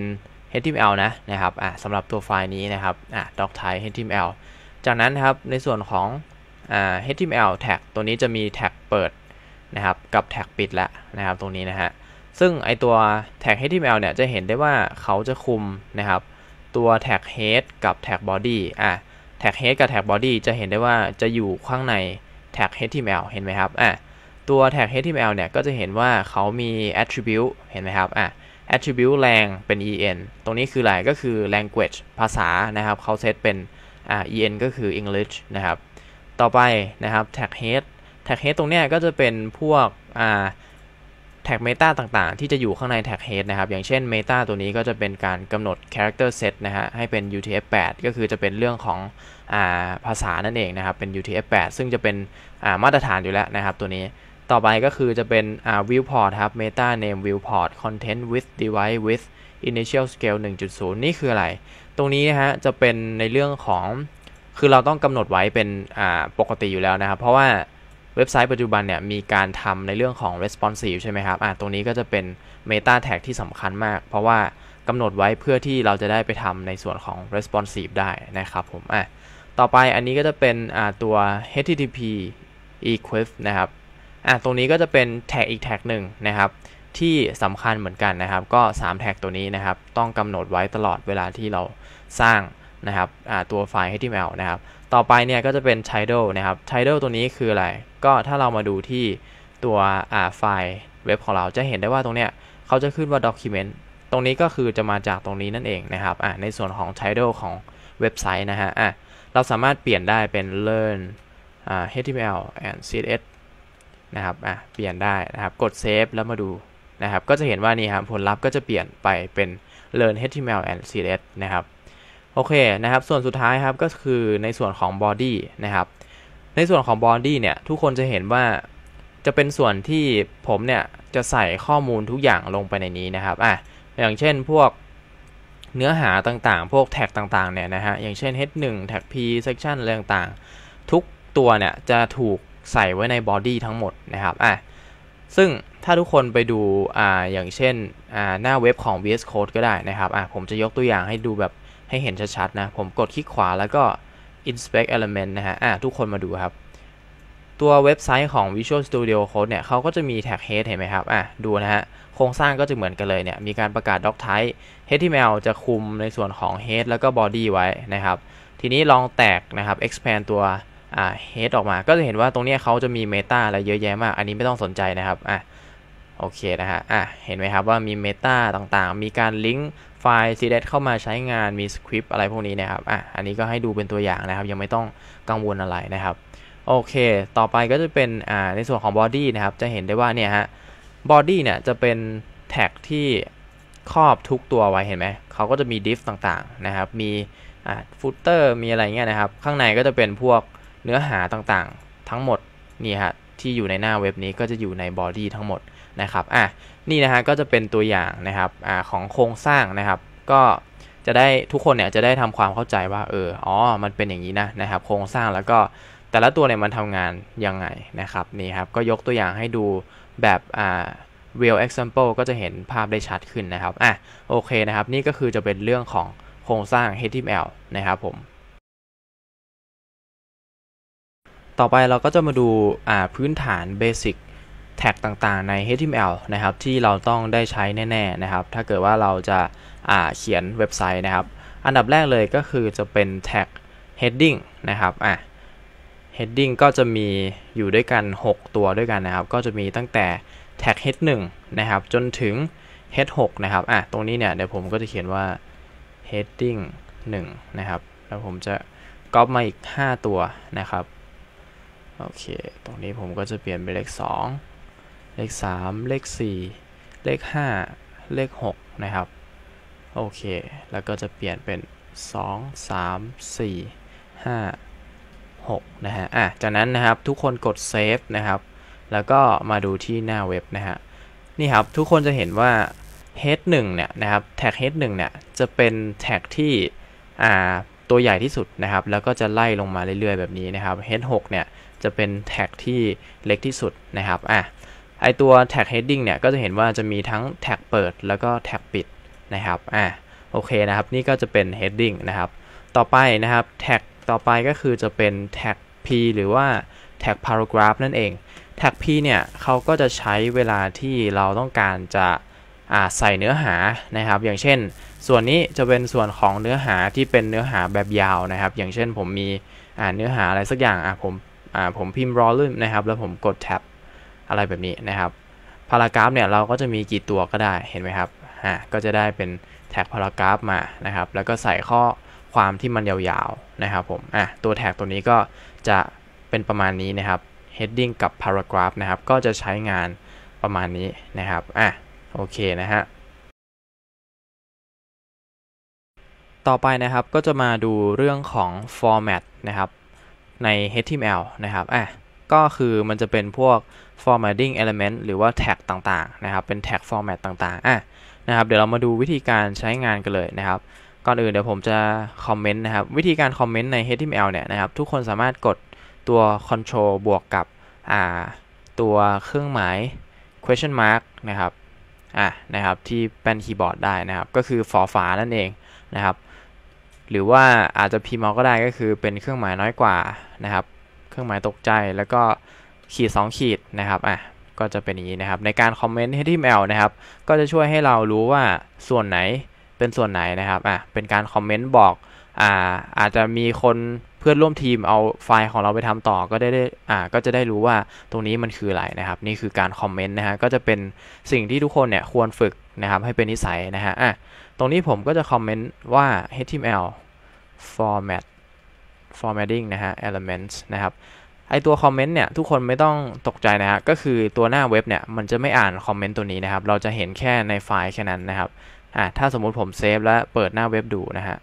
HTML นะนะครับอ่าสำหรับตัวไฟล์นี้นะครับ อ่า doc type HTML จากนั้นครับ ในส่วนของอ่า HTML tag ตัวนี้จะมีแท็กเปิดนะครับกับแท็กปิดแล้วนะครับตรงนี้นะฮะซึ่งไอตัวแท็ก HTML เนี่ยจะเห็นได้ว่าเขาจะคุมนะครับตัวแท็ก head กับแท็ก body อ่ะแท็ก head กับแท็ก body จะเห็นได้ว่าจะอยู่ข้างในแท็ก HTML เห็นไหมครับอ่ะตัวแท็ก HTML เนี่ยก็จะเห็นว่าเขามี attribute เห็นไหมครับ อ่ะ attribute แรงเป็น en ตรงนี้คืออะไรก็คือ language ภาษานะครับ เขาเซตเป็น อ่า en ก็คือ English นะครับ ต่อไปนะครับแท็ก head แท็ก head ตรงเนี้ยก็จะเป็นพวก อ่าแท็ก m e ตาต่างๆ ที่จะอยู่ข้างในแท็ก head นะครับ อย่างเช่น meta ตัวนี้ก็จะเป็นการกำหนด character set นะฮะให้เป็น UTF-8 ก็คือจะเป็นเรื่องของ อ่าภาษานั่นเองนะครับ เป็น UTF-8 ซึ่งจะเป็น อ่ามาตรฐานอยู่แล้วนะครับ ตัวนี้ต่อไปก็คือจะเป็น viewport ครับ meta name viewport content with device with initial scale 1.0 นี่คืออะไร ตรงนี้นะฮะจะเป็นในเรื่องของ คือเราต้องกำหนดไว้เป็นปกติอยู่แล้วนะครับ เพราะว่าเว็บไซต์ปัจจุบันเนี่ยมีการทำในเรื่องของ responsive ใช่ไหมครับ ตรงนี้ก็จะเป็น meta tag ที่สำคัญมาก เพราะว่ากำหนดไว้เพื่อที่เราจะได้ไปทำในส่วนของ responsive ได้นะครับผมอ่ะต่อไปอันนี้ก็จะเป็นตัว http equip นะครับอ่ะตรงนี้ก็จะเป็นแท็กอีกแท็กหนึ่งนะครับ ที่สำคัญเหมือนกันนะครับ ก็3แท็กตัวนี้นะครับต้องกำหนดไว้ตลอดเวลาที่เราสร้างนะครับตัวไฟล์ HTML นะครับต่อไปเนี่ยก็จะเป็น title นะครับ title ตัวนี้คืออะไร ก็ถ้าเรามาดูที่ตัวไฟล์เว็บของเราจะเห็นได้ว่าตรงเนี้ยเขาจะขึ้นว่า document ตรงนี้ก็คือจะมาจากตรงนี้นั่นเองนะครับในส่วนของ title ของเว็บไซต์นะฮะเราสามารถเปลี่ยนได้เป็น learn HTML and CSS นะครับ อ่ะ เปลี่ยนได้นะครับ กดเซฟ แล้วมาดูนะครับ ก็จะเห็นว่านี่ครับผลลัพธ์ก็จะเปลี่ยนไปเป็น learn html and css นะครับ โอเคนะครับ ส่วนสุดท้ายครับ ก็คือในส่วนของ body นะครับ ในส่วนของ body เนี่ย ทุกคนจะเห็นว่า จะเป็นส่วนที่ผมเนี่ย จะใส่ข้อมูลทุกอย่างลงไปในนี้นะครับ อ่ะ อย่างเช่นพวกเนื้อหาต่างๆ พวกแท็กต่าง ๆ เนี่ยนะฮะ อย่างเช่น h 1แท็ก p section อะไรต่างๆ ทุกตัวเนี่ยจะถูกใส่ไว้ในบอดี้ทั้งหมดนะครับอ่ะซึ่งถ้าทุกคนไปดูอ่าอย่างเช่นอ่าหน้าเว็บของ VS Code ก็ได้นะครับอ่ะผมจะยกตัวอย่างให้ดูแบบให้เห็นชัดๆนะ ผมกดคลิกขวาแล้วก็ inspect element นะฮะอ่ะทุกคนมาดูครับ ตัวเว็บไซต์ของ Visual Studio Code เนี่ย เขาก็จะมีแท็ก head เห็นไหมครับอ่ะดูนะฮะ โครงสร้างก็จะเหมือนกันเลย เนี่ย มีการประกาศ doc type HTML จะคุมในส่วนของ head แล้วก็ body ไว้นะครับ ทีนี้ลองแตกนะครับ expand ตัว่าเฮดออกมา ก็จะเห็นว่าตรงนี้เขาจะมีเมตาอะไรเยอะแยะมาก อันนี้ไม่ต้องสนใจนะครับ อ่ะ โอเคนะฮะอ่ะ เห็นไหมครับว่ามีเมตาต่างๆ มีการลิงก์ไฟล์ cdet เข้ามาใช้งานมีสคริปต์อะไรพวกนี้นะครับ อ่ะ อันนี้ก็ให้ดูเป็นตัวอย่างนะครับ ยังไม่ต้องกังวลอะไรนะครับ โอเค ต่อไปก็จะเป็น อ่า ในส่วนของบอดี้นะครับ จะเห็นได้ว่า เนี่ยฮะ บอดี้เนี่ยจะเป็นแท็กที่ครอบทุกตัวไว้ เห็นไหมเขาก็จะมีดิฟต่างๆนะครับ มี อ่า ฟุตเตอร์ มีอะไรเงี้ยนะครับ ข้างในก็จะเป็นพวกเนื้อหาต่างๆทั้งหมดนี่ฮะที่อยู่ในหน้าเว็บนี้ก็จะอยู่ในบอดี้ทั้งหมดนะครับอ่ะ นี่นะฮะก็จะเป็นตัวอย่างนะครับอ่าของโครงสร้างนะครับ ก็จะได้ทุกคนเนี่ยจะได้ทำความเข้าใจว่าเอออ๋อมันเป็นอย่างนี้นะนะครับ โครงสร้างแล้วก็แต่ละตัวเนี่ยมันทำงานยังไงนะครับนี่ครับ ก็ยกตัวอย่างให้ดูแบบอ่า real example ก็จะเห็นภาพได้ชัดขึ้นนะครับอ่ะโอเคนะครับ นี่ก็คือจะเป็นเรื่องของโครงสร้าง HTML นะครับผมต่อไปเราก็จะมาดูพื้นฐานเบสิกแท็กต่างๆใน HTML นะครับที่เราต้องได้ใช้แน่ ๆนะครับ ถ้าเกิดว่าเราจะเขียนเว็บไซต์นะครับ อันดับแรกเลยก็คือจะเป็นแท็ก heading นะครับอ่ะ heading ก็จะมีอยู่ด้วยกัน 6 ตัวด้วยกันนะครับ ก็จะมีตั้งแต่แท็ก head 1นะครับ จนถึง head 6นะครับอ่ะตรงนี้เนี่ยเดี๋ยวผมก็จะเขียนว่า heading 1 นะครับ แล้วผมจะก๊อปมาอีก 5 ตัวนะครับโอเค ตรงนี้ผมก็จะเปลี่ยนเป็นเลข2เลข3 เลข4 เลข 5 เลข6นะครับ โอเค แล้วก็จะเปลี่ยนเป็น 2 3 4 5 6นะฮะ อ่ะ จากนั้นนะครับทุกคนกดเซฟนะครับ แล้วก็มาดูที่หน้าเว็บนะฮะ นี่ครับทุกคนจะเห็นว่า head 1เนี่ยนะครับแท็ก head 1เนี่ยจะเป็นแท็กที่อ่าตัวใหญ่ที่สุดนะครับ แล้วก็จะไล่ลงมาเรื่อยๆแบบนี้นะครับ head 6เนี่ยจะเป็นแท็กที่เล็กที่สุดนะครับ อ่ะไอตัวแท็ก heading เนี่ยก็จะเห็นว่าจะมีทั้งแท็กเปิดแล้วก็แท็กปิดนะครับ อ่ะโอเคนะครับ นี่ก็จะเป็น heading นะครับ ต่อไปนะครับแท็กต่อไปก็คือจะเป็นแท็ก p หรือว่าแท็ก paragraph นั่นเอง แท็ก p เนี่ยเขาก็จะใช้เวลาที่เราต้องการจะใส่เนื้อหานะครับ อย่างเช่น ส่วนนี้จะเป็นส่วนของเนื้อหาที่เป็นเนื้อหาแบบยาวนะครับ อย่างเช่นผมมีเนื้อหาอะไรสักอย่างผมอ่าผมพิมพ์ volume นะครับ แล้วผมกด tab อะไรแบบนี้นะครับพารากราฟ เนี่ยเราก็จะมีกี่ตัวก็ได้เห็นไหมครับฮะก็จะได้เป็นแท็กพารากราฟ มานะครับ แล้วก็ใส่ข้อความที่มันยาวๆนะครับผมอ่ะตัวแท็กตัวนี้ก็จะเป็นประมาณนี้นะครับ heading กับ paragraph นะครับ ก็จะใช้งานประมาณนี้นะครับอ่ะโอเคนะฮะต่อไปนะครับก็จะมาดูเรื่องของ format นะครับใน HTML นะครับ อ่ะ ก็คือมันจะเป็นพวก formatting element หรือว่า tag ต่างๆ นะครับ เป็น tag format ต่างๆ อ่ะ นะครับ เดี๋ยวเรามาดูวิธีการใช้งานกันเลยนะครับ ก่อนอื่นเดี๋ยวผมจะคอมเมนต์นะครับ วิธีการคอมเมนต์ใน HTML เนี่ยนะครับ ทุกคนสามารถกดตัว control บวกกับ อ่า ตัวเครื่องหมาย question mark นะครับ อ่ะ นะครับ ที่แป้นคีย์บอร์ดได้นะครับ ก็คือฝอฝานั่นเองนะครับหรือว่าอาจจะพิมพ์อาก็ได้ก็คือเป็นเครื่องหมายน้อยกว่านะครับ เครื่องหมายตกใจแล้วก็ขีด 2 ขีดนะครับอ่ะก็จะเป็นอย่างนี้นะครับ ในการคอมเมนต์ HTML นะครับ ก็จะช่วยให้เรารู้ว่าส่วนไหนเป็นส่วนไหนนะครับอ่ะเป็นการคอมเมนต์บอกอ่าอาจจะมีคนเพื่อนร่วมทีมเอาไฟล์ของเราไปทำต่อก็ได้ได้อ่าก็จะได้รู้ว่าตรงนี้มันคืออะไรนะครับ นี่คือการคอมเมนต์นะฮะก็จะเป็นสิ่งที่ทุกคนเนี่ยควรฝึกนะครับ ให้เป็นนิสัยนะฮะอ่ะตรงนี้ผมก็จะคอมเมนต์ว่า html format formatting นะฮะ elements นะครับ ไอตัวคอมเมนต์เนี่ยทุกคนไม่ต้องตกใจนะฮะก็คือตัวหน้าเว็บเนี่ยมันจะไม่อ่านคอมเมนต์ตัวนี้นะครับ เราจะเห็นแค่ในไฟล์แค่นั้นนะครับ อ่า ถ้าสมมุติผมเซฟแล้วเปิดหน้าเว็บดูนะฮะ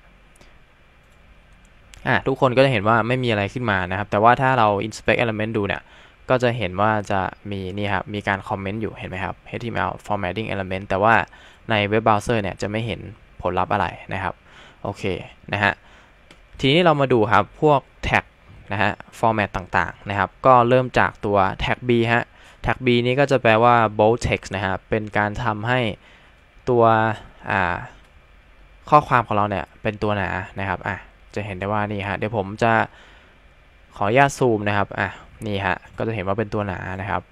อ่า ทุกคนก็จะเห็นว่าไม่มีอะไรขึ้นมานะครับ แต่ว่าถ้าเรา inspect element ดูเนี่ย ก็จะเห็นว่าจะมีนี่ครับมีการคอมเมนต์อยู่ เห็นไหมครับ html formatting element แต่ว่าในเว็บเบราว์เซอร์เนี่ยจะไม่เห็นผลลัพธ์อะไรนะครับ โอเคนะฮะ ทีนี้เรามาดูครับพวกแท็กนะฮะ ฟอร์แมตต่างๆนะครับ ก็เริ่มจากตัวแท็ก B ฮะแท็ก B นี้ก็จะแปลว่า bold text นะฮะเป็นการทำให้ตัวข้อความของเราเนี่ยเป็นตัวหนานะครับ อ่ะจะเห็นได้ว่านี่ฮะเดี๋ยวผมจะขออนุญาตซูม นะครับ อ่ะนี่ฮะ ก็จะเห็นว่าเป็นตัวหนานะครับ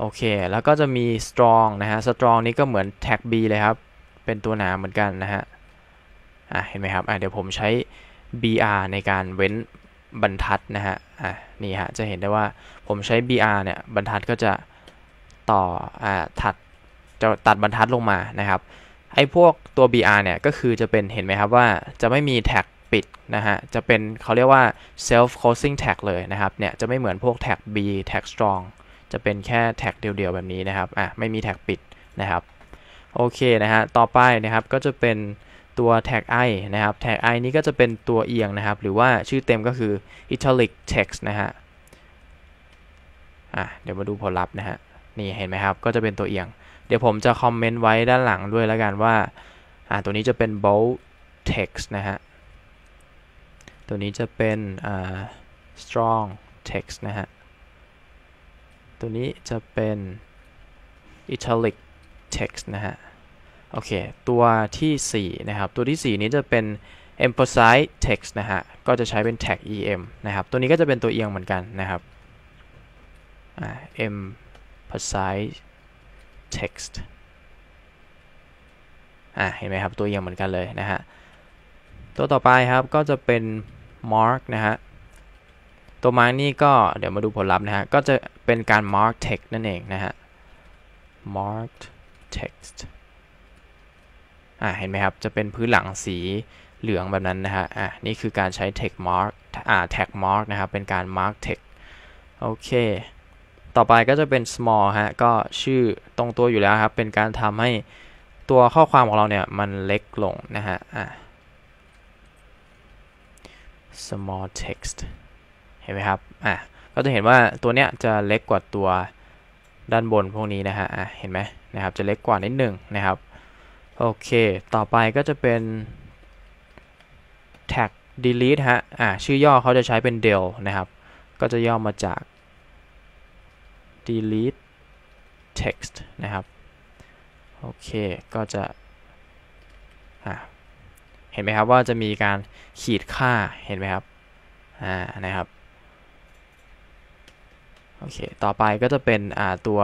โอเค แล้วก็จะมี strong นะฮะ strong นี้ก็เหมือน tag b เลยครับ เป็นตัวหนาเหมือนกันนะฮะ อ่ะเห็นไหมครับ อ่ะเดี๋ยวผมใช้ br ในการเว้นบรรทัดนะฮะ อ่ะนี่ฮะ จะเห็นได้ว่าผมใช้ br เนี่ย บรรทัดก็จะต่ออ่าถัดจะตัดบรรทัดลงมา นะครับ ไอ้พวกตัว br เนี่ย ก็คือจะเป็น เห็นไหมครับว่าจะไม่มี tag ปิดนะฮะ จะเป็นเขาเรียกว่า self closing tag เลยนะครับ เนี่ย จะไม่เหมือนพวก tag b tag strong จะเป็นแค่แท็กเดียวๆแบบนี้นะครับ อ่ะ ไม่มีแท็กปิดนะครับ โอเคนะฮะ ต่อไปนะครับก็จะเป็นตัวแท็ก i นะครับ แท็ก i นี้ก็จะเป็นตัวเอียงนะครับ หรือว่าชื่อเต็มก็คือ italic text นะฮะ อ่ะ เดี๋ยวมาดูผลลัพธ์นะฮะ นี่เห็นไหมครับ ก็จะเป็นตัวเอียง เดี๋ยวผมจะคอมเมนต์ไว้ด้านหลังด้วยแล้วกันว่า อ่า ตัวนี้จะเป็น bold text นะฮะ ตัวนี้จะเป็น อ่า strong text นะฮะตัวนี้จะเป็น italic text นะฮะ โอเค ตัวที่ 4 นะครับ ตัวที่ 4 นี้จะเป็น emphasize text นะฮะ ก็จะใช้เป็น tag em นะครับ ตัวนี้ก็จะเป็นตัวเอียงเหมือนกันนะครับ emphasize text เห็นไหมครับ ตัวเอียงเหมือนกันเลยนะฮะ ตัวต่อไปครับ ก็จะเป็น mark นะฮะตัวมาร์กนี่ก็ เดี๋ยวมาดูผลลัพธ์นะฮะ ก็จะเป็นการ mark text นั่นเองนะฮะ mark text อ่าเห็นไหมครับ จะเป็นพื้นหลังสีเหลืองแบบนั้นนะฮะ อ่านี่คือการใช้ text mark อ่า tag mark นะครับเป็นการ mark text โอเค ต่อไปก็จะเป็น small ฮะ ก็ชื่อตรงตัวอยู่แล้วครับ เป็นการทำให้ตัวข้อความของเราเนี่ย มันเล็กลงนะฮะอ่า small text เห็นไหมครับ อ่ะ ก็จะเห็นว่าตัวเนี้ยจะเล็กกว่าตัวด้านบนพวกนี้นะฮะ อ่ะ เห็นไหมนะครับ จะเล็กกว่านิดหนึ่งนะครับ โอเค ต่อไปก็จะเป็น tag delete ฮะ อ่ะ ชื่อย่อเขาจะใช้เป็น del นะครับ ก็จะย่อมาจาก delete text นะครับ โอเค ก็จะ เห็นไหมครับว่าจะมีการขีดค่า เห็นไหมครับ อ่า นะครับโอเค ต่อไปก็จะเป็นตัว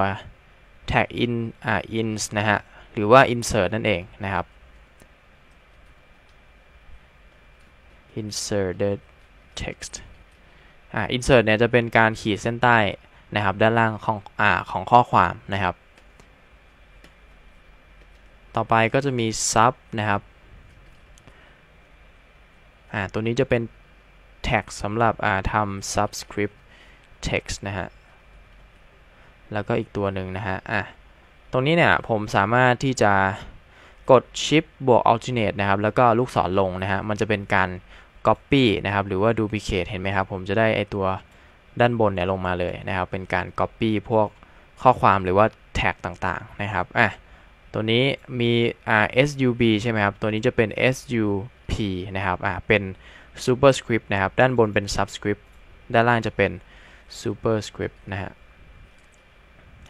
tag in อ่า ins นะฮะ หรือว่า insert นั่นเองนะครับ insert t e text อ่า insert เนี่ยจะเป็นการขีดเส้นใต้นะครับด้านล่างของอ่าของข้อความนะครับ ต่อไปก็จะมี sub นะครับอ่าตัวนี้จะเป็น tag สำหรับอ่าทำ subscript text นะฮะแล้วก็อีกตัวหนึ่งนะฮะ อ่ะ ตรงนี้เนี่ยผมสามารถที่จะกด Shift บวก Alternate นะครับ แล้วก็ลูกศรลงนะฮะ มันจะเป็นการ Copy นะครับ หรือว่า Duplicate เห็นไหมครับ ผมจะได้ไอตัวด้านบนเนี่ยลงมาเลยนะครับ เป็นการ Copy พวกข้อความหรือว่าแท็กต่างๆ นะครับ อ่ะ ตัวนี้มี SUB ใช่ไหมครับ ตัวนี้จะเป็น SUP นะครับ อ่ะเป็น Superscript นะครับ ด้านบนเป็น Subscript ด้านล่างจะเป็น Superscript นะฮะ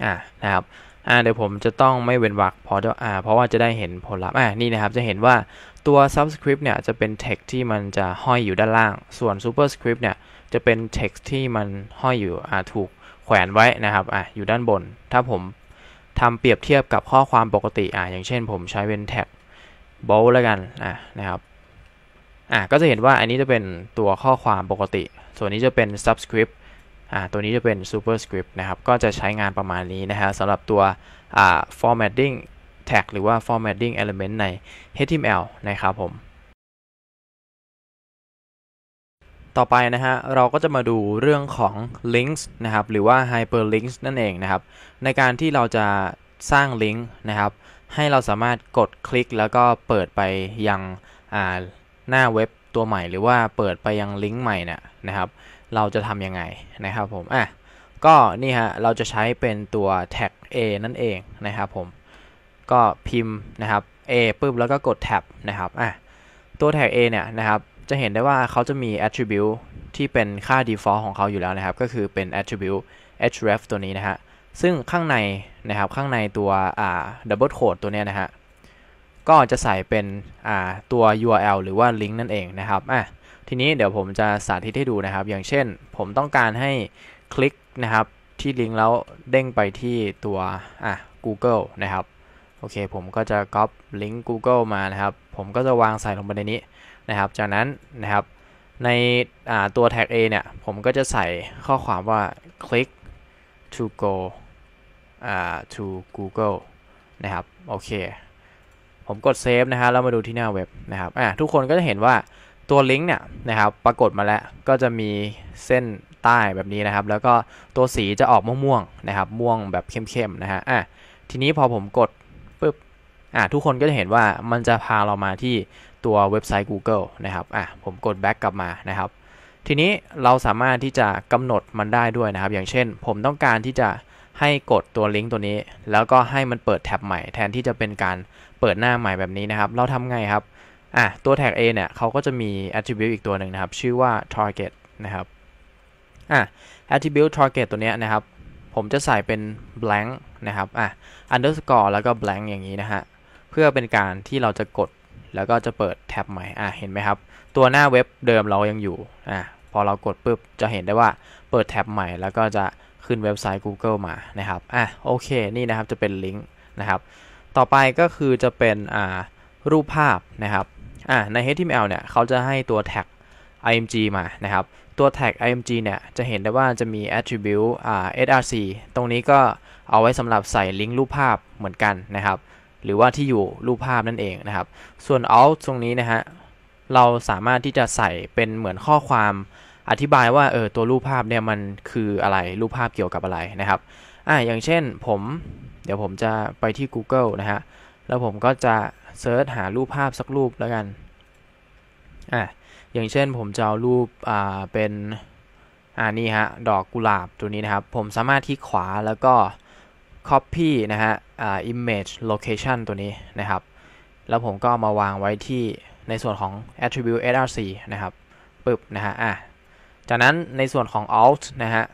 อ่านะครับ อ่าเดี๋ยวผมจะต้องไม่เว้นวรรคเพราะอ่า เพราะว่าจะได้เห็นผลลัพธ์อ่านี่นะครับ จะเห็นว่าตัว subscript เนี่ย จะเป็น text ที่มันจะห้อยอยู่ด้านล่าง ส่วน superscript เนี่ย จะเป็น text ที่มันห้อยอยู่ อ่า ถูกแขวนไว้นะครับ อ่าอยู่ด้านบน ถ้าผมทำเปรียบเทียบกับข้อความปกติ อ่า อย่างเช่นผมใช้เป็นแท็ก bold แล้วกัน อ่านะครับ อ่าก็จะเห็นว่าอันนี้จะเป็นตัวข้อความปกติ ส่วนนี้จะเป็น subscript ตัวนี้จะเป็น superscript นะครับ ก็จะใช้งานประมาณนี้นะฮะสำหรับตัว formatting tag หรือว่า formatting element ใน HTML นะครับผม ต่อไปนะฮะเราก็จะมาดูเรื่องของ links นะครับ หรือว่า hyperlinks นั่นเองนะครับ ในการที่เราจะสร้างลิงก์นะครับ ให้เราสามารถกดคลิกแล้วก็เปิดไปยังหน้าเว็บตัวใหม่ หรือว่าเปิดไปยังลิงก์ใหม่เนี่ยนะครับเราจะทำยังไงนะครับผม อ่ะ ก็นี่ฮะเราจะใช้เป็นตัว tag a นั่นเองนะครับผม ก็พิมพ์นะครับ a ปุ๊บแล้วก็กด tab นะครับ อ่ะ ตัว tag a เนี่ยนะครับ จะเห็นได้ว่าเขาจะมี attribute ที่เป็นค่า default ของเขาอยู่แล้วนะครับ ก็คือเป็น attribute href ตัวนี้นะฮะ ซึ่งข้างในนะครับข้างในตัวอ่า double quote ตัวเนี้ยนะฮะ ก็จะใส่เป็นอ่าตัว URL หรือว่าลิงก์นั่นเองนะครับ อ่ะทีนี้เดี๋ยวผมจะสาธิตให้ดูนะครับ อย่างเช่นผมต้องการให้คลิกนะครับที่ลิงก์แล้วเด้งไปที่ตัวอ่ะ Google นะครับโอเคผมก็จะก๊อปลิงก์ Google มานะครับ ผมก็จะวางใส่ลงไปในนี้นะครับจากนั้นนะครับในตัวแท็ก A เนี่ย ผมก็จะใส่ข้อความว่า click to go to Google นะครับโอเคผมกดเซฟนะฮะแล้วมาดูที่หน้าเว็บนะครับอ่ะทุกคนก็จะเห็นว่าตัวลิงก์เนี่ยนะครับปรากฏมาแล้วก็จะมีเส้นใต้แบบนี้นะครับ แล้วก็ตัวสีจะออกม่วงๆนะครับ ม่วงแบบเข้มๆนะฮะอ่ะทีนี้พอผมกดปุ๊บอ่ะทุกคนก็จะเห็นว่ามันจะพาเรามาที่ตัวเว็บไซต์ Google นะครับอ่ะผมกดแบ็กกลับมานะครับทีนี้เราสามารถที่จะกำหนดมันได้ด้วยนะครับ อย่างเช่นผมต้องการที่จะให้กดตัวลิงก์ตัวนี้ แล้วก็ให้มันเปิดแท็บใหม่ แทนที่จะเป็นการเปิดหน้าใหม่แบบนี้นะครับ เราทำไงครับอ่ะตัวแท็ก A เนี่ยเขาก็จะมี attribute อีกตัวหนึ่งนะครับ ชื่อว่า target นะครับอ่ะ attribute target ตัวเนี้ยนะครับ ผมจะใส่เป็น blank นะครับอ่ะ underscore แล้วก็ blank อย่างนี้นะฮะเพื่อเป็นการที่เราจะกด แล้วก็จะเปิดแท็บใหม่อ่ะเห็นไหมครับ ตัวหน้าเว็บเดิมเรายังอยู่อ่ะพอเรากดปุ๊บ จะเห็นได้ว่าเปิดแท็บใหม่ แล้วก็จะขึ้นเว็บไซต์ Google มานะครับอ่ะโอเค นี่นะครับจะเป็นลิงก์นะครับ ต่อไปก็คือจะเป็นอ่ารูปภาพนะครับ่าใน HTML เนี่ย เขาจะให้ตัวแท็ก img มานะครับ ตัวแท็ก img เนี่ย จะเห็นได้ว่าจะมี attribute อ่า src ตรงนี้ก็เอาไว้สำหรับใส่ลิงก์รูปภาพเหมือนกันนะครับ หรือว่าที่อยู่รูปภาพนั่นเองนะครับ ส่วน out ตรงนี้นะฮะ เราสามารถที่จะใส่เป็นเหมือนข้อความ อธิบายว่า เออ ตัวรูปภาพเนี่ยมันคืออะไร รูปภาพเกี่ยวกับอะไรนะครับอ่าอย่างเช่นผม เดี๋ยวผมจะไปที่ Google นะฮะ แล้วผมก็จะเซิร์ชหารูปภาพสักรูปแล้วกันอ่ะอย่างเช่นผมจะเอารูปอ่าเป็น อ่านี่ฮะ ดอกกุหลาบตัวนี้นะครับ ผมสามารถที่ขวาแล้วก็ copy นะฮะ อ่า image location ตัวนี้นะครับ แล้วผมก็มาวางไว้ที่ในส่วนของ attribute src นะครับปึ๊บนะฮะอ่ะจากนั้นในส่วนของ alt นะฮะ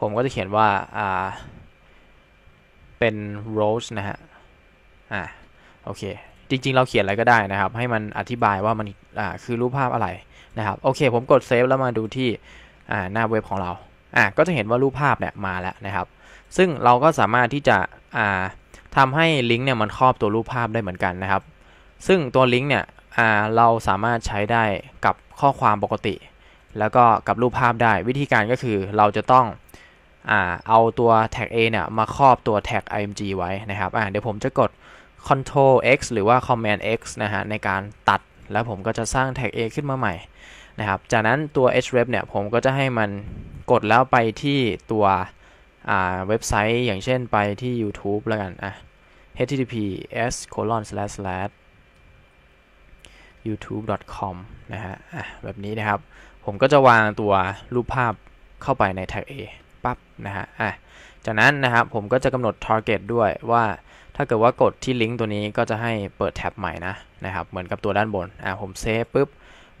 ผมก็จะเขียนว่า อ่า เป็น rose นะฮะ อ่ะ โอเคจริงๆเราเขียนอะไรก็ได้นะครับ ให้มันอธิบายว่ามันคือรูปภาพอะไรนะครับโอเคผมกดเซฟแล้วมาดูที่หน้าเว็บของเรา อ่ะก็จะเห็นว่ารูปภาพเนี่ยมาแล้วนะครับ ซึ่งเราก็สามารถที่จะอ่าทำให้ลิงก์เนี่ยมันครอบตัวรูปภาพได้เหมือนกันนะครับ ซึ่งตัวลิงก์เนี่ยอ่าเราสามารถใช้ได้กับข้อความปกติแล้วก็กับรูปภาพได้ วิธีการก็คือเราจะต้องอ่าเอาตัวแท็ก A เนี่ยมาครอบตัวแท็ก img ไว้นะครับอ่าเดี๋ยวผมจะกด Ctrl X หรือว่า Command X นะฮะ ในการตัดแล้วผมก็จะสร้างแท็ก A ขึ้นมาใหม่นะครับจากนั้นตัว href เนี่ย ผมก็จะให้มันกดแล้วไปที่ตัวเว็บไซต์ อย่างเช่นไปที่ YouTube แล้วกันอ่ะ https colon slash slash youtube com นะฮะอ่ะแบบนี้นะครับ ผมก็จะวางตัวรูปภาพเข้าไปในแท็ก A ปั๊บนะฮะอ่ะจากนั้นนะครับ ผมก็จะกำหนด target ด้วยว่าถ้าเกิดว่ากดที่ลิงก์ตัวนี้ก็จะให้เปิดแท็บใหม่นะนะครับเหมือนกับตัวด้านบนอ่าผมเซฟปุ๊บ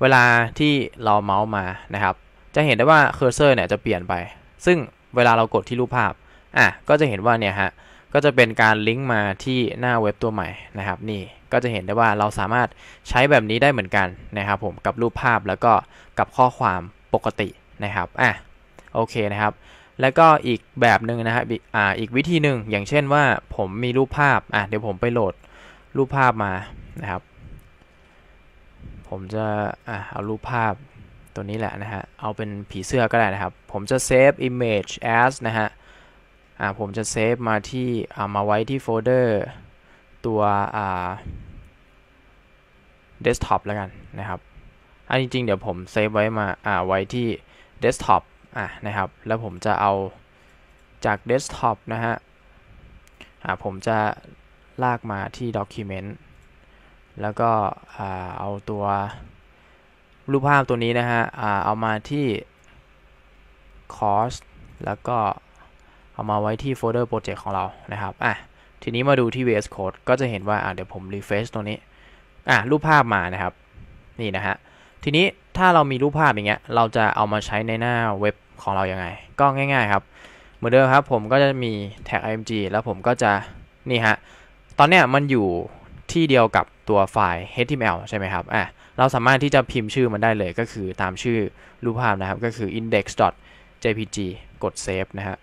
เวลาที่เราเมาส์มานะครับ จะเห็นได้ว่าเคอร์เซอร์เนี่ยจะเปลี่ยนไปซึ่งเวลาเรากดที่รูปภาพอ่ะก็จะเห็นว่าเนี่ยฮะก็จะเป็นการลิงก์มาที่หน้าเว็บตัวใหม่นะครับ นี่ก็จะเห็นได้ว่าเราสามารถใช้แบบนี้ได้เหมือนกันนะครับ ผมกับรูปภาพแล้วก็กับข้อความปกตินะครับอ่ะโอเคนะครับแล้วก็อีกแบบหนึ่งนะครับอ่าอีกวิธีหนึ่งอย่างเช่นว่าผมมีรูปภาพอ่ะเดี๋ยวผมไปโหลดรูปภาพมานะครับ ผมจะอ่ะเอารูปภาพตัวนี้แหละนะฮะเอาเป็นผีเสื้อก็ได้นะครับ ผมจะ save image as นะฮะอ่าผมจะเซฟมาที่อ่ามาไว้ที่โฟลเดอร์ตัวอ่าเดสก์ท็อปแล้วกันนะครับอันจริง ๆ เดี๋ยวผมเซฟไว้มาอ่าไว้ที่เดสก์ท็อปอ่ะนะครับ แล้วผมจะเอาจากเดสก์ท็อปนะฮะ อ่าผมจะลากมาที่ด็อกิเมนต์แล้วก็อ่าเอาตัว รูปภาพตัวนี้นะฮะ อ่าเอามาที่อร์สแล้วก็เอามาไว้ที่โฟลเดอร์โปรเจกต์ของเรานะครับ อ่ะ ทีนี้มาดูที่ VS Code ก็จะเห็นว่าอ่ะเดี๋ยวผมรีเฟรชตัวนี้ อ่ารูปภาพมานะครับ นี่นะฮะ ทีนี้ถ้าเรามีรูปภาพอย่างเงี้ย เราจะเอามาใช้ในหน้าเว็บของเราอย่างไง ก็ง่ายๆครับ เหมือนเดิมครับผมก็จะมีแท็ก img แล้วผมก็จะ นี่ฮะ ตอนเนี้ยมันอยู่ที่เดียวกับตัวไฟล์ html ใช่ไหมครับ อ่ะ เราสามารถที่จะพิมพ์ชื่อมันได้เลยก็คือตามชื่อรูปภาพนะครับ ก็คือ index jpg กด save นะฮะ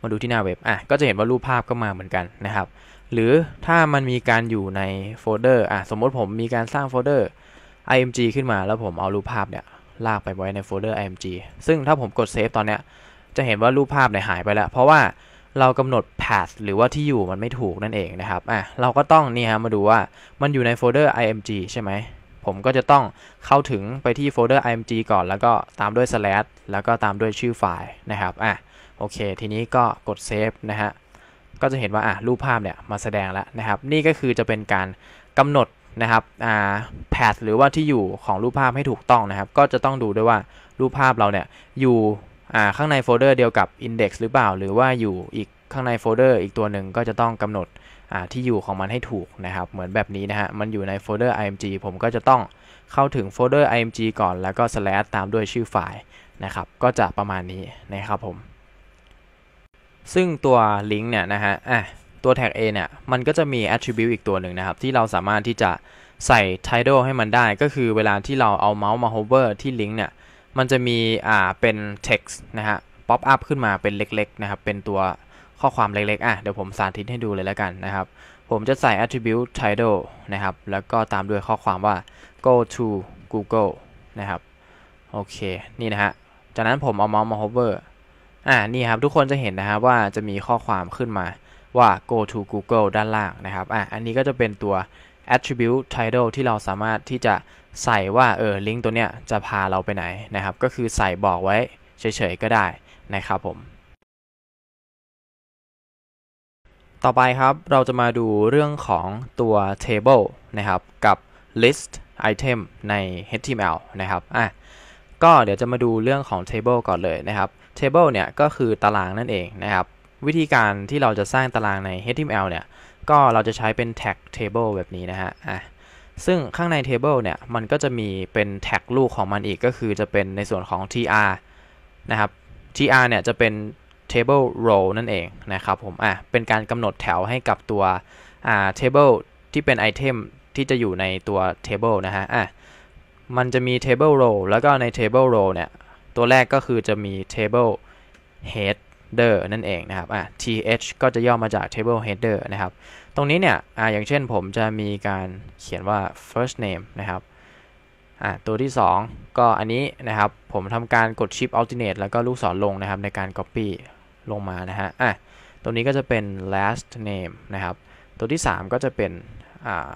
มาดูที่หน้าเว็บ อ่ะ ก็จะเห็นว่ารูปภาพก็มาเหมือนกันนะครับ หรือถ้ามันมีการอยู่ในโฟลเดอร์ อ่ะ สมมติผมมีการสร้างโฟลเดอร์ img ขึ้นมาแล้วผมเอารูปภาพเนี่ย ลากไปไว้ในโฟลเดอร์ img ซึ่งถ้าผมกดเซฟตอนเนี้ยจะเห็นว่ารูปภาพเนี่ยหายไปแล้ว เพราะว่าเรากำหนด path หรือว่าที่อยู่มันไม่ถูกนั่นเองนะครับ อ่ะ เราก็ต้องนี่ฮะ มาดูว่ามันอยู่ในโฟลเดอร์ img ใช่ไหมผมก็จะต้องเข้าถึงไปที่โฟลเดอร์ img ก่อน แล้วก็ตามด้วย slash แล้วก็ตามด้วยชื่อไฟล์นะครับอ่ะโอเคทีนี้ก็กดเซฟนะฮะก็จะเห็นว่าอ่ะรูปภาพเนี่ยมาแสดงแล้วนะครับนี่ก็คือจะเป็นการกำหนดนะครับแพทหรือว่าที่อยู่ของรูปภาพให้ถูกต้องนะครับ ก็จะต้องดูด้วยว่ารูปภาพเราเนี่ยอยู่ข้างในโฟลเดอร์เดียวกับ Index หรือเปล่า หรือว่าอยู่อีกข้างในโฟลเดอร์อีกตัวหนึ่งก็จะต้องกำหนดที่อยู่ของมันให้ถูกนะครับ เหมือนแบบนี้นะฮะ มันอยู่ในโฟลเดอร์ img ผมก็จะต้องเข้าถึงโฟลเดอร์ img ก่อน แล้วก็ slash ตามด้วยชื่อไฟล์นะครับ ก็จะประมาณนี้นะครับผม ซึ่งตัวลิงก์เนี่ยนะฮะอ่ะตัวแท็ก A เนี่ย มันก็จะมี attribute อีกตัวหนึ่งนะครับ ที่เราสามารถที่จะใส่ title ให้มันได้ ก็คือเวลาที่เราเอาเมาส์มา hover ที่ลิงก์เนี่ย มันจะมี อ่า เป็น text นะฮะ pop up ขึ้นมาเป็นเล็กๆ นะครับ เป็นตัวข้อความเล็กๆ อ่ะ เดี๋ยวผมสาธิตให้ดูเลยแล้วกันนะครับ ผมจะใส่ attribute title นะครับ แล้วก็ตามด้วยข้อความว่า go to google นะครับ โอเค นี่นะฮะจากนั้นผมเอาเมาส์มา hover อ่านี่ครับทุกคนจะเห็นนะฮะว่าจะมีข้อความขึ้นมาว่า go to Google ด้านล่างนะครับ อ่ะ อันนี้ก็จะเป็นตัว attribute title ที่เราสามารถที่จะใส่ว่าเออลิงก์ตัวเนี้ยจะพาเราไปไหนนะครับ ก็คือใส่บอกไว้ เฉยๆก็ได้นะครับผม ต่อไปครับเราจะมาดูเรื่องของตัว table นะครับ กับ list item ใน HTML นะครับ อ่ะ ก็เดี๋ยวจะมาดูเรื่องของ table ก่อนเลยนะครับ table เนี่ยก็คือตารางนั่นเองนะครับวิธีการที่เราจะสร้างตารางใน HTML เนี่ย ก็เราจะใช้เป็น tag table แบบนี้นะฮะ อ่ะ ซึ่งข้างใน table เนี่ย มันก็จะมีเป็นแท็กลูกของมันอีกก็คือจะเป็นในส่วนของ tr นะครับ tr เนี่ยจะเป็น table row นั่นเองนะครับผม อ่ะ เป็นการกำหนดแถวให้กับตัวอ่า table ที่เป็นไอเทมที่จะอยู่ในตัว table นะฮะ อ่ะ มันจะมี table row แล้วก็ใน table row เนี่ย ตัวแรกก็คือจะมี table head header นั่นเองนะครับ อ่ะ th ก็จะย่อมาจาก table header นะครับ ตรงนี้เนี่ย อ่ะอย่างเช่นผมจะมีการเขียนว่า first name นะครับ อ่ะตัวที่ 2 ก็อันนี้นะครับ ผมทำการกด shift alternate แล้วก็ลูกศรลงนะครับ ในการ copy ลงมานะฮะ อ่ะตรงนี้ก็จะเป็น last name นะครับ ตัวที่ 3 ก็จะเป็น อ่า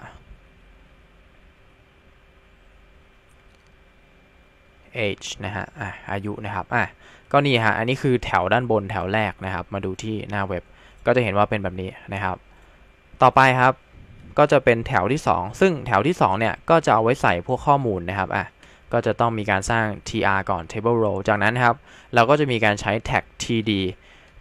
age นะฮะ อ่ะอายุนะครับ อ่ะก็นี่ฮะ อันนี้คือแถวด้านบนแถวแรกนะครับ มาดูที่หน้าเว็บ ก็จะเห็นว่าเป็นแบบนี้นะครับ ต่อไปครับ ก็จะเป็นแถวที่ 2 ซึ่งแถวที่2เนี่ย ก็จะเอาไว้ใส่พวกข้อมูลนะครับ อ่ะ ก็จะต้องมีการสร้าง tr ก่อน table row จากนั้นครับ เราก็จะมีการใช้ tag td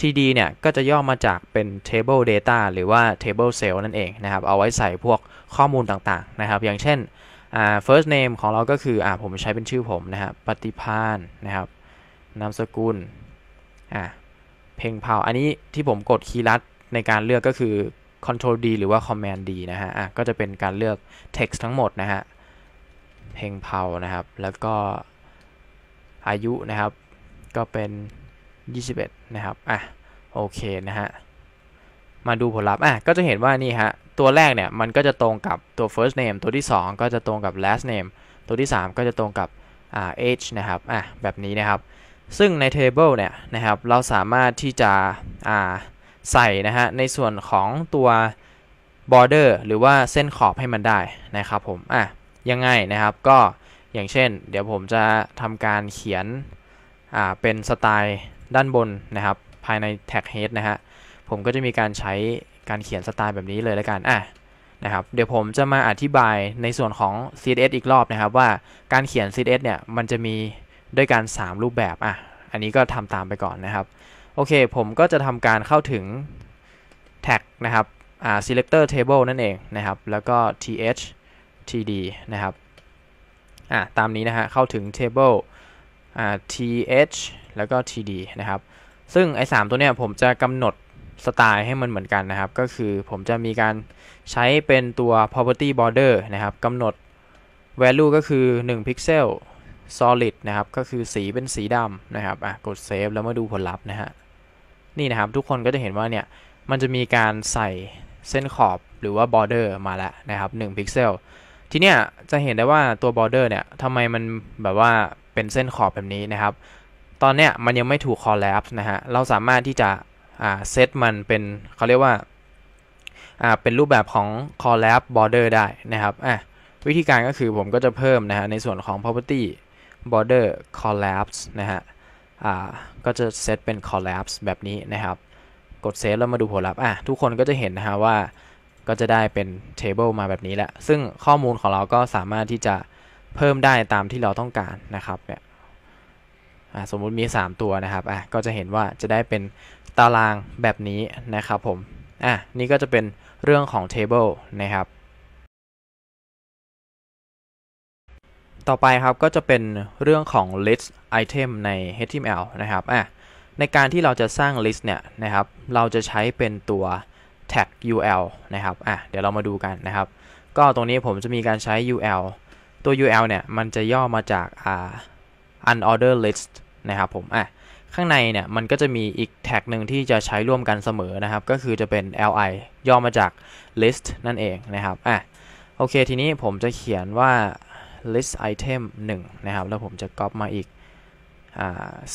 td เนี่ย ก็จะย่อมาจากเป็น table data หรือว่า table cell นั่นเองนะครับ เอาไว้ใส่พวกข้อมูลต่างๆนะครับ อย่างเช่น first name ของเราก็คือ อ่าผมใช้เป็นชื่อผมนะครับปฏิพานนะครับนามสกุล อ่ะ เพลงเผาอันนี้ที่ผมกดคีย์ลัดในการเลือกก็คือ Ctrl D หรือว่า Command D นะฮะ อ่ะ ก็จะเป็นการเลือก text ทั้งหมดนะฮะ เพลงเผานะครับ แล้วก็อายุนะครับ ก็เป็น 21 นะครับ อ่ะ โอเคนะฮะ มาดูผลลัพธ์ อ่ะ ก็จะเห็นว่านี่ฮะ ตัวแรกเนี่ยมันก็จะตรงกับตัว first name ตัวที่ 2 ก็จะตรงกับ last name ตัวที่ 3 ก็จะตรงกับ age นะครับ อ่ะ แบบนี้นะครับซึ่งใน Table เนี่ยนะครับเราสามารถที่จะใส่นะฮะในส่วนของตัว border หรือว่าเส้นขอบให้มันได้นะครับผมอ่ะยังไงนะครับก็อย่างเช่นเดี๋ยวผมจะทำการเขียนอ่าเป็นสไตล์ด้านบนนะครับ ภายในแท็ก head นะฮะผมก็จะมีการใช้การเขียนสไตล์แบบนี้เลยแล้วกันอ่ะนะครับ เดี๋ยวผมจะมาอธิบายในส่วนของ CSS อีกรอบนะครับว่าการเขียน CSS เนี่ยมันจะมีด้วยการ 3 รูปแบบ อ่ะ อันนี้ก็ทำตามไปก่อนนะครับ โอเค ผมก็จะทำการเข้าถึงแท็กนะครับ อ่า selector table นั่นเองนะครับ แล้วก็ th td นะครับ อ่ะ ตามนี้นะฮะ เข้าถึง table อ่า th แล้วก็ td นะครับ ซึ่งไอ้ 3 ตัวเนี้ยผมจะกำหนดสไตล์ให้มันเหมือนกันนะครับ ก็คือผมจะมีการใช้เป็นตัว property border นะครับ กำหนด value ก็คือ 1 pixel solid นะครับ ก็คือสีเป็นสีดำนะครับ อ่ะกด save แล้วมาดูผลลัพธ์นะฮะ นี่นะครับทุกคนก็จะเห็นว่าเนี่ยมันจะมีการใส่เส้นขอบหรือว่า border มาแล้วนะครับ1พิกเซลทีเนี้ยจะเห็นได้ว่าตัว border เนี่ยทำไมมันแบบว่าเป็นเส้นขอบแบบนี้นะครับ ตอนเนี้ยมันยังไม่ถูก collapse นะฮะ เราสามารถที่จะ อ่าเซตมันเป็นเขาเรียกว่าอ่า เป็นรูปแบบของ collapse border ได้นะครับอ่ะวิธีการก็คือผมก็จะเพิ่มนะฮะในส่วนของ property border collapse นะฮะ อ่า ก็จะเซตเป็น collapse แบบนี้นะครับ กดเซฟแล้วมาดูผลลัพธ์ อ่ะ ทุกคนก็จะเห็นนะฮะว่า ก็จะได้เป็น table มาแบบนี้แหละ ซึ่งข้อมูลของเราก็สามารถที่จะเพิ่มได้ตามที่เราต้องการนะครับเนี่ยสมมุติมี 3 ตัวนะครับ อ่ะ ก็จะเห็นว่าจะได้เป็นตารางแบบนี้นะครับผม อ่ะ นี่ ก็จะเป็นเรื่องของ table นะครับต่อไปครับก็จะเป็นเรื่องของ list item ใน HTML นะครับอ่ะในการที่เราจะสร้าง list เนี่ยนะครับ เราจะใช้เป็นตัว tag u l นะครับ อ่ะ เดี๋ยวเรามาดูกันนะครับ ก็ตรงนี้ผมจะมีการใช้ u l ตัว u l เนี่ย มันจะย่อมาจาก uh, unordered list นะครับผมอ่ะข้างในเนี่ย มันก็จะมีอีกแท็กหนึ่งที่จะใช้ร่วมกันเสมอนะครับ ก็คือจะเป็น li ย่อมาจาก list นั่นเองนะครับอ่ะโอเคทีนี้ผมจะเขียนว่า list item 1 นะครับ แล้วผมจะก๊อปมาอีก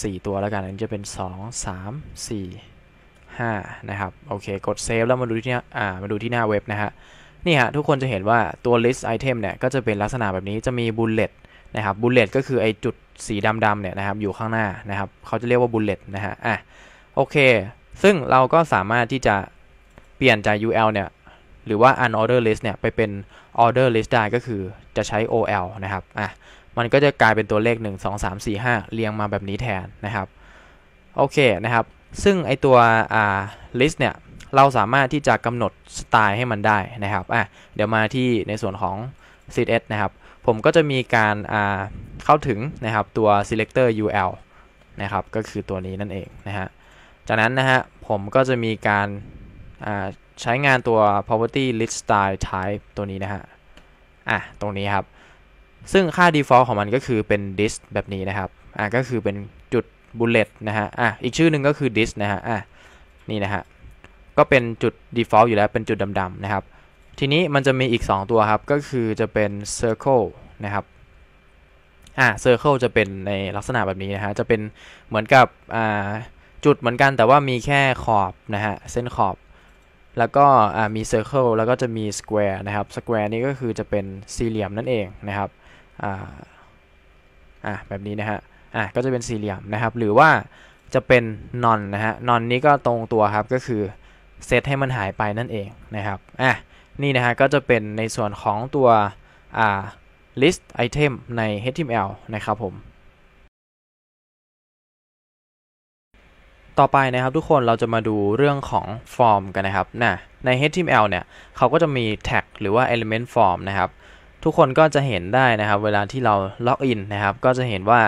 สี่ตัวแล้วกันอันนี้จะเป็น 2 3 4 5 นะครับ โอเค กดเซฟแล้วมาดูที่อ่ามาดูที่หน้าเว็บ นะฮะนี่ฮะทุกคนจะเห็นว่าตัว list item เนี่ย ก็จะเป็นลักษณะแบบนี้จะมี bullet นะครับ bullet ก็คือ ไอจุดสีดำๆเนี่ย นะครับ อยู่ข้างหน้านะครับเขาจะเรียกว่า bullet นะฮะอ่ะ โอเค ซึ่งเราก็สามารถที่จะเปลี่ยนจาก UL เนี่ยหรือว่า unorder list เนี่ยไปเป็น order list ได้ก็คือจะใช้ ol นะครับ อ่ะ มันก็จะกลายเป็นตัวเลข 1 2 3 4 5 เรียงมาแบบนี้แทนนะครับ โอเคนะครับ ซึ่งไอตัวอ่า list เนี่ยเราสามารถที่จะกำหนดสไตล์ให้มันได้นะครับอ่ะเดี๋ยวมาที่ในส่วนของ CSS นะครับ ผมก็จะมีการอ่าเข้าถึงนะครับตัว selector ul นะครับก็คือตัวนี้นั่นเองนะฮะจากนั้นนะฮะผมก็จะมีการใช้งานตัว property list style type ตัวนี้นะฮะ อ่ะ ตรงนี้ครับ ซึ่งค่า default ของมันก็คือเป็น list แบบนี้นะครับ อ่ะ ก็คือเป็นจุด bullet นะฮะ อ่ะ อีกชื่อหนึ่งก็คือ list นะฮะ อ่ะ นี่นะฮะ ก็เป็นจุด default อยู่แล้ว เป็นจุดดำๆนะครับ ทีนี้มันจะมีอีก 2 ตัวครับ ก็คือจะเป็น circle นะครับ อ่ะ circle จะเป็นในลักษณะแบบนี้นะฮะ จะเป็นเหมือนกับ อ่า จุดเหมือนกัน แต่ว่ามีแค่ขอบนะฮะ เส้นขอบแล้วก็มีเซอร์เคิลแล้วก็จะมีสแควร์นะครับสแควร์นี่ก็คือจะเป็นสี่เหลี่ยมนั่นเองนะครับอ่าแบบนี้นะฮะอ่าก็จะเป็นสี่เหลี่ยมนะครับ หรือว่าจะเป็นนอนนะฮะนอนนี้ก็ตรงตัวครับก็คือเซตให้มันหายไปนั่นเองนะครับอ่านี่นะฮะก็จะเป็นในส่วนของตัวอ่า list item ใน HTML นะครับผมต่อไปนะครับทุกคนเราจะมาดูเรื่องของฟอร์มกันนะครับนะใน HTML เนี่ยเขาก็จะมีแท็กหรือว่า element form นะครับทุกคนก็จะเห็นได้นะครับ เวลาที่เราล็อกอินนะครับก็จะเห็นว่า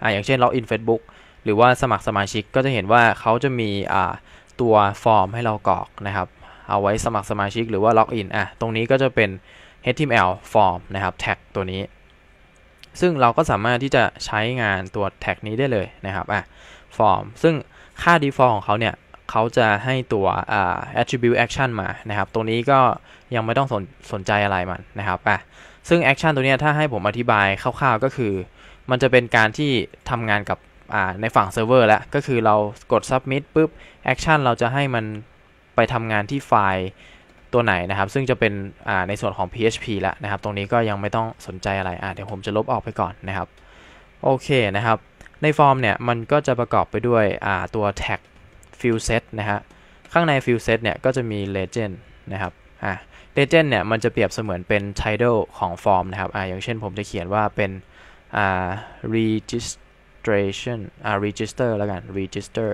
อ่าอย่างเช่นล็อกอิน Facebook หรือว่าสมัครสมาชิกก็จะเห็นว่าเขาจะมีอ่าตัวฟอร์มให้เรากรอกนะครับเอาไว้สมัครสมาชิกหรือว่าล็อกอินอ่ะตรงนี้ก็จะเป็น HTML form นะครับแท็กตัวนี้ ซึ่งเราก็สามารถที่จะใช้งานตัวแท็กนี้ได้เลยนะครับอ่ะฟอร์มซึ่งค่า default ของเขาเนี่ยเขาจะให้ตัว attribute action มานะครับ ตรงนี้ก็ยังไม่ต้องสนสนใจอะไรมันนะครับอ่ะซึ่ง action ตัวนี้ถ้าให้ผมอธิบายคร่าวๆ ก็คือ มันจะเป็นการที่ทำงานกับในฝั่งเซิร์ฟเวอร์แล้ว ก็คือเรากด submit ปุ๊บ action เราจะให้มันไปทำงานที่ไฟล์ตัวไหนนะครับ ซึ่งจะเป็นในส่วนของ PHP แล้วนะครับ ตรงนี้ก็ยังไม่ต้องสนใจอะไรเดี๋ยวผมจะลบออกไปก่อนนะครับ โอเคนะครับในฟอร์มเนี่ยมันก็จะประกอบไปด้วยตัวแท็ก field set นะฮะข้างใน field set เนี่ยก็จะมี legend นะครับอ่ะ legend เนี่ยมันจะเปรียบเสมือนเป็น title ของฟอร์มนะครับอ่ะอย่างเช่นผมจะเขียนว่าเป็นอ่า registration อ่า register แล้วกัน register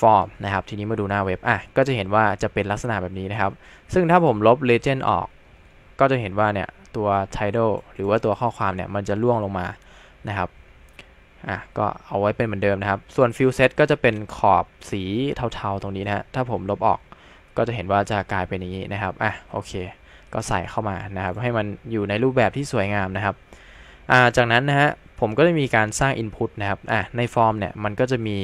form นะครับ ทีนี้มาดูหน้าเว็บอ่ะก็จะเห็นว่าจะเป็นลักษณะแบบนี้นะครับ ซึ่งถ้าผมลบ legend ออก ก็จะเห็นว่าเนี่ยตัว title หรือว่าตัวข้อความเนี่ยมันจะล่วงลงมานะครับอ่ะก็เอาไว้เป็นเหมือนเดิมนะครับ ส่วนฟิลเซตก็จะเป็นขอบสีเทาๆตรงนี้นะฮะถ้าผมลบออก ก็จะเห็นว่าจะกลายเป็นอย่างนี้นะครับอ่ะโอเค ก็ใส่เข้ามานะครับ ให้มันอยู่ในรูปแบบที่สวยงามนะครับอ่าจากนั้นนะฮะผมก็จะมีการสร้าง Input นะครับอ่ะในฟอร์มเนี่ยมันก็จะมี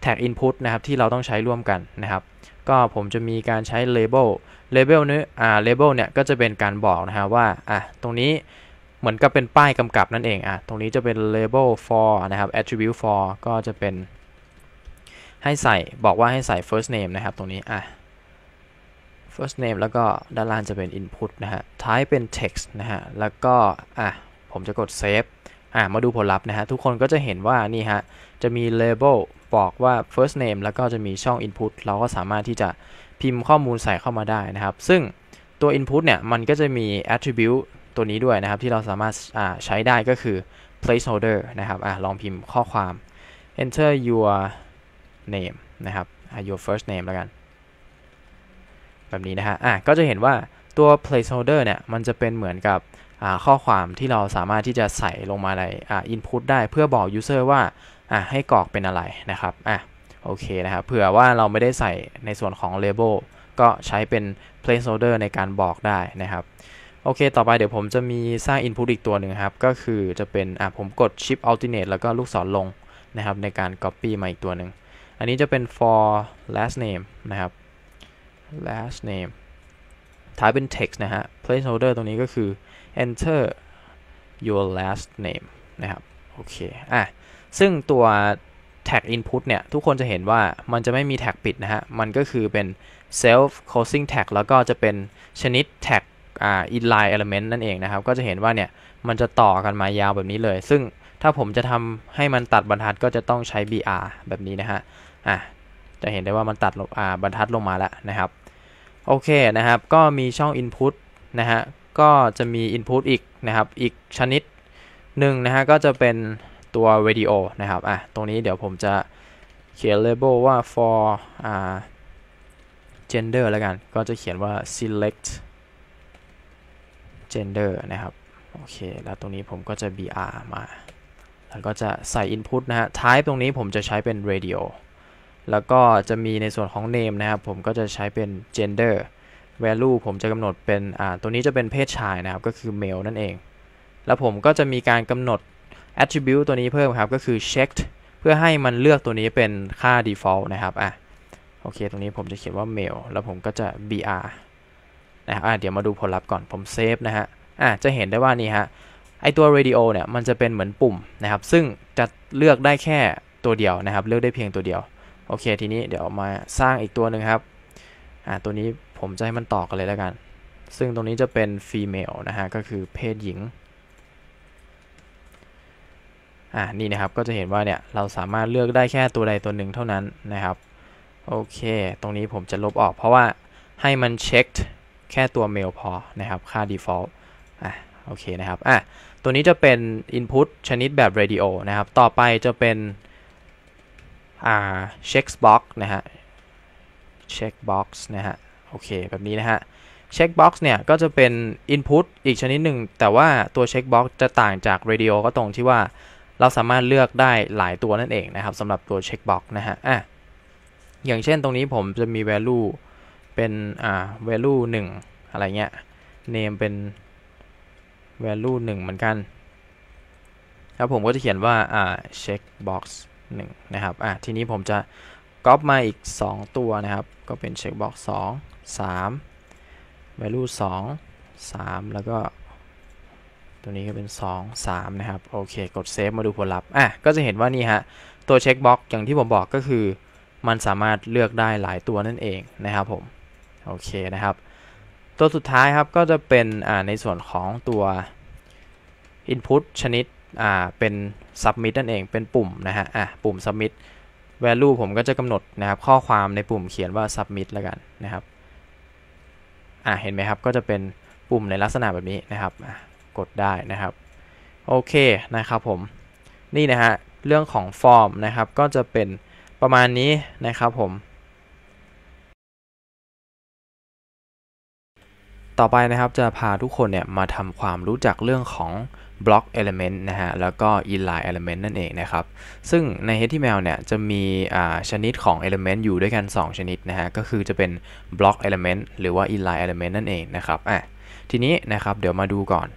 แท็ก Input นะครับ ที่เราต้องใช้ร่วมกันนะครับ ก็ผมจะมีการใช้ Label Label เนื้ออ่า Label เนี่ยก็จะเป็นการบอกนะฮะว่าอ่ะตรงนี้เหมือนกับเป็นป้ายกำกับนั่นเองอ่ะตรงนี้จะเป็น label for นะครับ attribute for ก็จะเป็น ให้ใส่บอกว่าให้ใส่ first name นะครับตรงนี้อ่ะ first name แล้วก็ด้านล่างจะเป็น input นะฮะ type เป็น text นะฮะ แล้วก็อ่ะผมจะกด save อ่ะมาดูผลลัพธ์นะฮะทุกคนก็จะเห็นว่านี่ฮะจะมี label บอกว่า first name แล้วก็จะมีช่อง input เราก็สามารถที่จะพิมพ์ข้อมูลใส่เข้ามาได้นะครับ ซึ่งตัว input เนี่ยมันก็จะมี attribute ตัวนี้ด้วยนะครับที่เราสามารถใช้ได้ก็คือ placeholder นะครับอลองพิมพ์ข้อความ enter your name นะครับ your first name แล้วกัน แบบนี้นะฮะก็จะเห็นว่าตัว placeholder เนี่ย มันจะเป็นเหมือนกับข้อความที่เราสามารถที่จะใส่ลงมาใน input ได้เพื่อบอก user ว่าให้กรอกเป็นอะไรนะครับอโอเคนะครับเผื่อว่าเราไม่ได้ใส่ในส่วนของ label ก็ใช้เป็น placeholder ในการบอกได้นะครับโอเค ต่อไปเดี๋ยวผมจะมีสร้าง Input อีกตัวหนึ่งครับ ก็คือจะเป็น อ่ะผมกด Shift Alternate แล้วก็ลูกศรลง นะครับ ในการ Copy มาอีกตัวหนึ่ง อันนี้จะเป็น for last name นะครับ last name ท้ายเป็น text นะฮะ placeholder ตรงนี้ก็คือ enter your last name นะครับ โอเค อ่ะซึ่งตัว tag input เนี่ย ทุกคนจะเห็นว่ามันจะไม่มี tag ปิดนะฮะ มันก็คือเป็น self closing tag แล้วก็จะเป็นชนิด tag อ่า inline element นั่นเองนะครับ ก็จะเห็นว่าเนี่ยมันจะต่อกันมายาวแบบนี้เลย ซึ่งถ้าผมจะทำให้มันตัดบรรทัดก็จะต้องใช้ br แบบนี้นะฮะ อ่ะจะเห็นได้ว่ามันตัดอ่าบรรทัดลงมาแล้วนะครับ โอเคนะครับ ก็มีช่อง input นะฮะ ก็จะมี input อีกนะครับ อีกชนิดหนึ่งนะฮะ ก็จะเป็นตัววิดีโอนะครับ อ่ะตรงนี้เดี๋ยวผมจะเขียน label ว่า for อ่า gender แล้วกัน ก็จะเขียนว่า select gender นะครับโอเคแล้วตรงนี้ผมก็จะ br มาแล้วก็จะใส่ input นะฮะ type ตรงนี้ผมจะใช้เป็น radio แล้วก็จะมีในส่วนของ name นะครับผมก็จะใช้เป็น gender value ผมจะกำหนดเป็นอ่าตัวนี้จะเป็นเพศชายนะครับก็คือ male นั่นเอง แล้วผมก็จะมีการกำหนด attribute ตัวนี้เพิ่มครับก็คือ checked เพื่อให้มันเลือกตัวนี้เป็นค่า default นะครับอ่ะโอเค ตรงนี้ผมจะเขียนว่า male แล้วผมก็จะ br นะครับเดี๋ยวมาดูผลลัพธ์ก่อนผมเซฟนะฮะอ่ะจะเห็นได้ว่านี่ฮะไอตัวเรดิโอเนี่ยมันจะเป็นเหมือนปุ่มนะครับ ซึ่งจะเลือกได้แค่ตัวเดียวนะครับเลือกได้เพียงตัวเดียว โอเคทีนี้เดี๋ยวมาสร้างอีกตัวหนึ่งครับอ่าตัวนี้ผมจะให้มันต่อกันเลยแล้ว กัน ซึ่งตรงนี้จะเป็น female นะฮะก็คือเพศหญิง อ่านี่นะครับก็จะเห็นว่าเนี่ยเราสามารถเลือกได้แค่ตัวใดตัวหนึ่งเท่านั้นนะครับโอเค ตรงนี้ผมจะลบออก เพราะว่าให้มันเช็คแค่ตัวเมลพอนะครับค่า default อ่ะโอเคนะครับอ่ะตัวนี้จะเป็น input ชนิดแบบ radio นะครับต่อไปจะเป็นอ่า checkbox นะฮะ checkbox นะฮะโอเคแบบนี้นะฮะ checkbox เนี่ยก็จะเป็น input อีกชนิดหนึ่งแต่ว่าตัว checkbox จะต่างจาก radio ก็ตรงที่ว่า เราสามารถเลือกได้หลายตัวนั่นเองนะครับสำหรับตัว checkbox นะฮะอ่ะอย่างเช่นตรงนี้ผมจะมี value เป็นอ่า value 1อะไรเงี้ย name เป็น value 1 เหมือนกันครับผมก็จะเขียนว่าอ่า checkbox 1นะครับอ่ะทีนี้ผมจะก๊อปมาอีก 2 ตัวนะครับ ก็เป็น checkbox 2 3 value 2 3 แล้วก็ ตัวนี้ก็เป็น 2 3 นะครับ โอเคกดเซฟมาดูผลลัพธ์อ่ะก็จะเห็นว่านี่ฮะตัวเช็คบ็อกอย่างที่ผมบอกก็คือมันสามารถเลือกได้หลายตัวนั่นเองนะครับผมโอเคนะครับ ตัวสุดท้ายครับก็จะเป็นในส่วนของตัว Input ชนิดเป็น Submit นั่นเองเป็นปุ่มนะฮะะปุ่ม Submit Value ผมก็จะกำหนดนะครับข้อความในปุ่มเขียนว่า Submit แล้วกันนะครับเห็นไหมครับก็จะเป็นปุ่มในลักษณะแบบนี้นะครับ กดได้นะครับโอเคนะครับผมนี่นะฮะเรื่องของฟอร์มนะครับก็จะเป็นประมาณนี้นะครับผมต่อไปนะครับจะพาทุกคนเนี่ยมาทำความรู้จักเรื่องของ block element นะฮะ แล้วก็ inline element นั่นเองนะครับ ซึ่งใน HTML เนี่ยจะมีชนิดของ element อยู่ด้วยกัน 2 ชนิดนะฮะ ก็คือจะเป็น block element หรือว่า inline element นั่นเองนะครับอ่ะทีนี้นะครับเดี๋ยวมาดูก่อน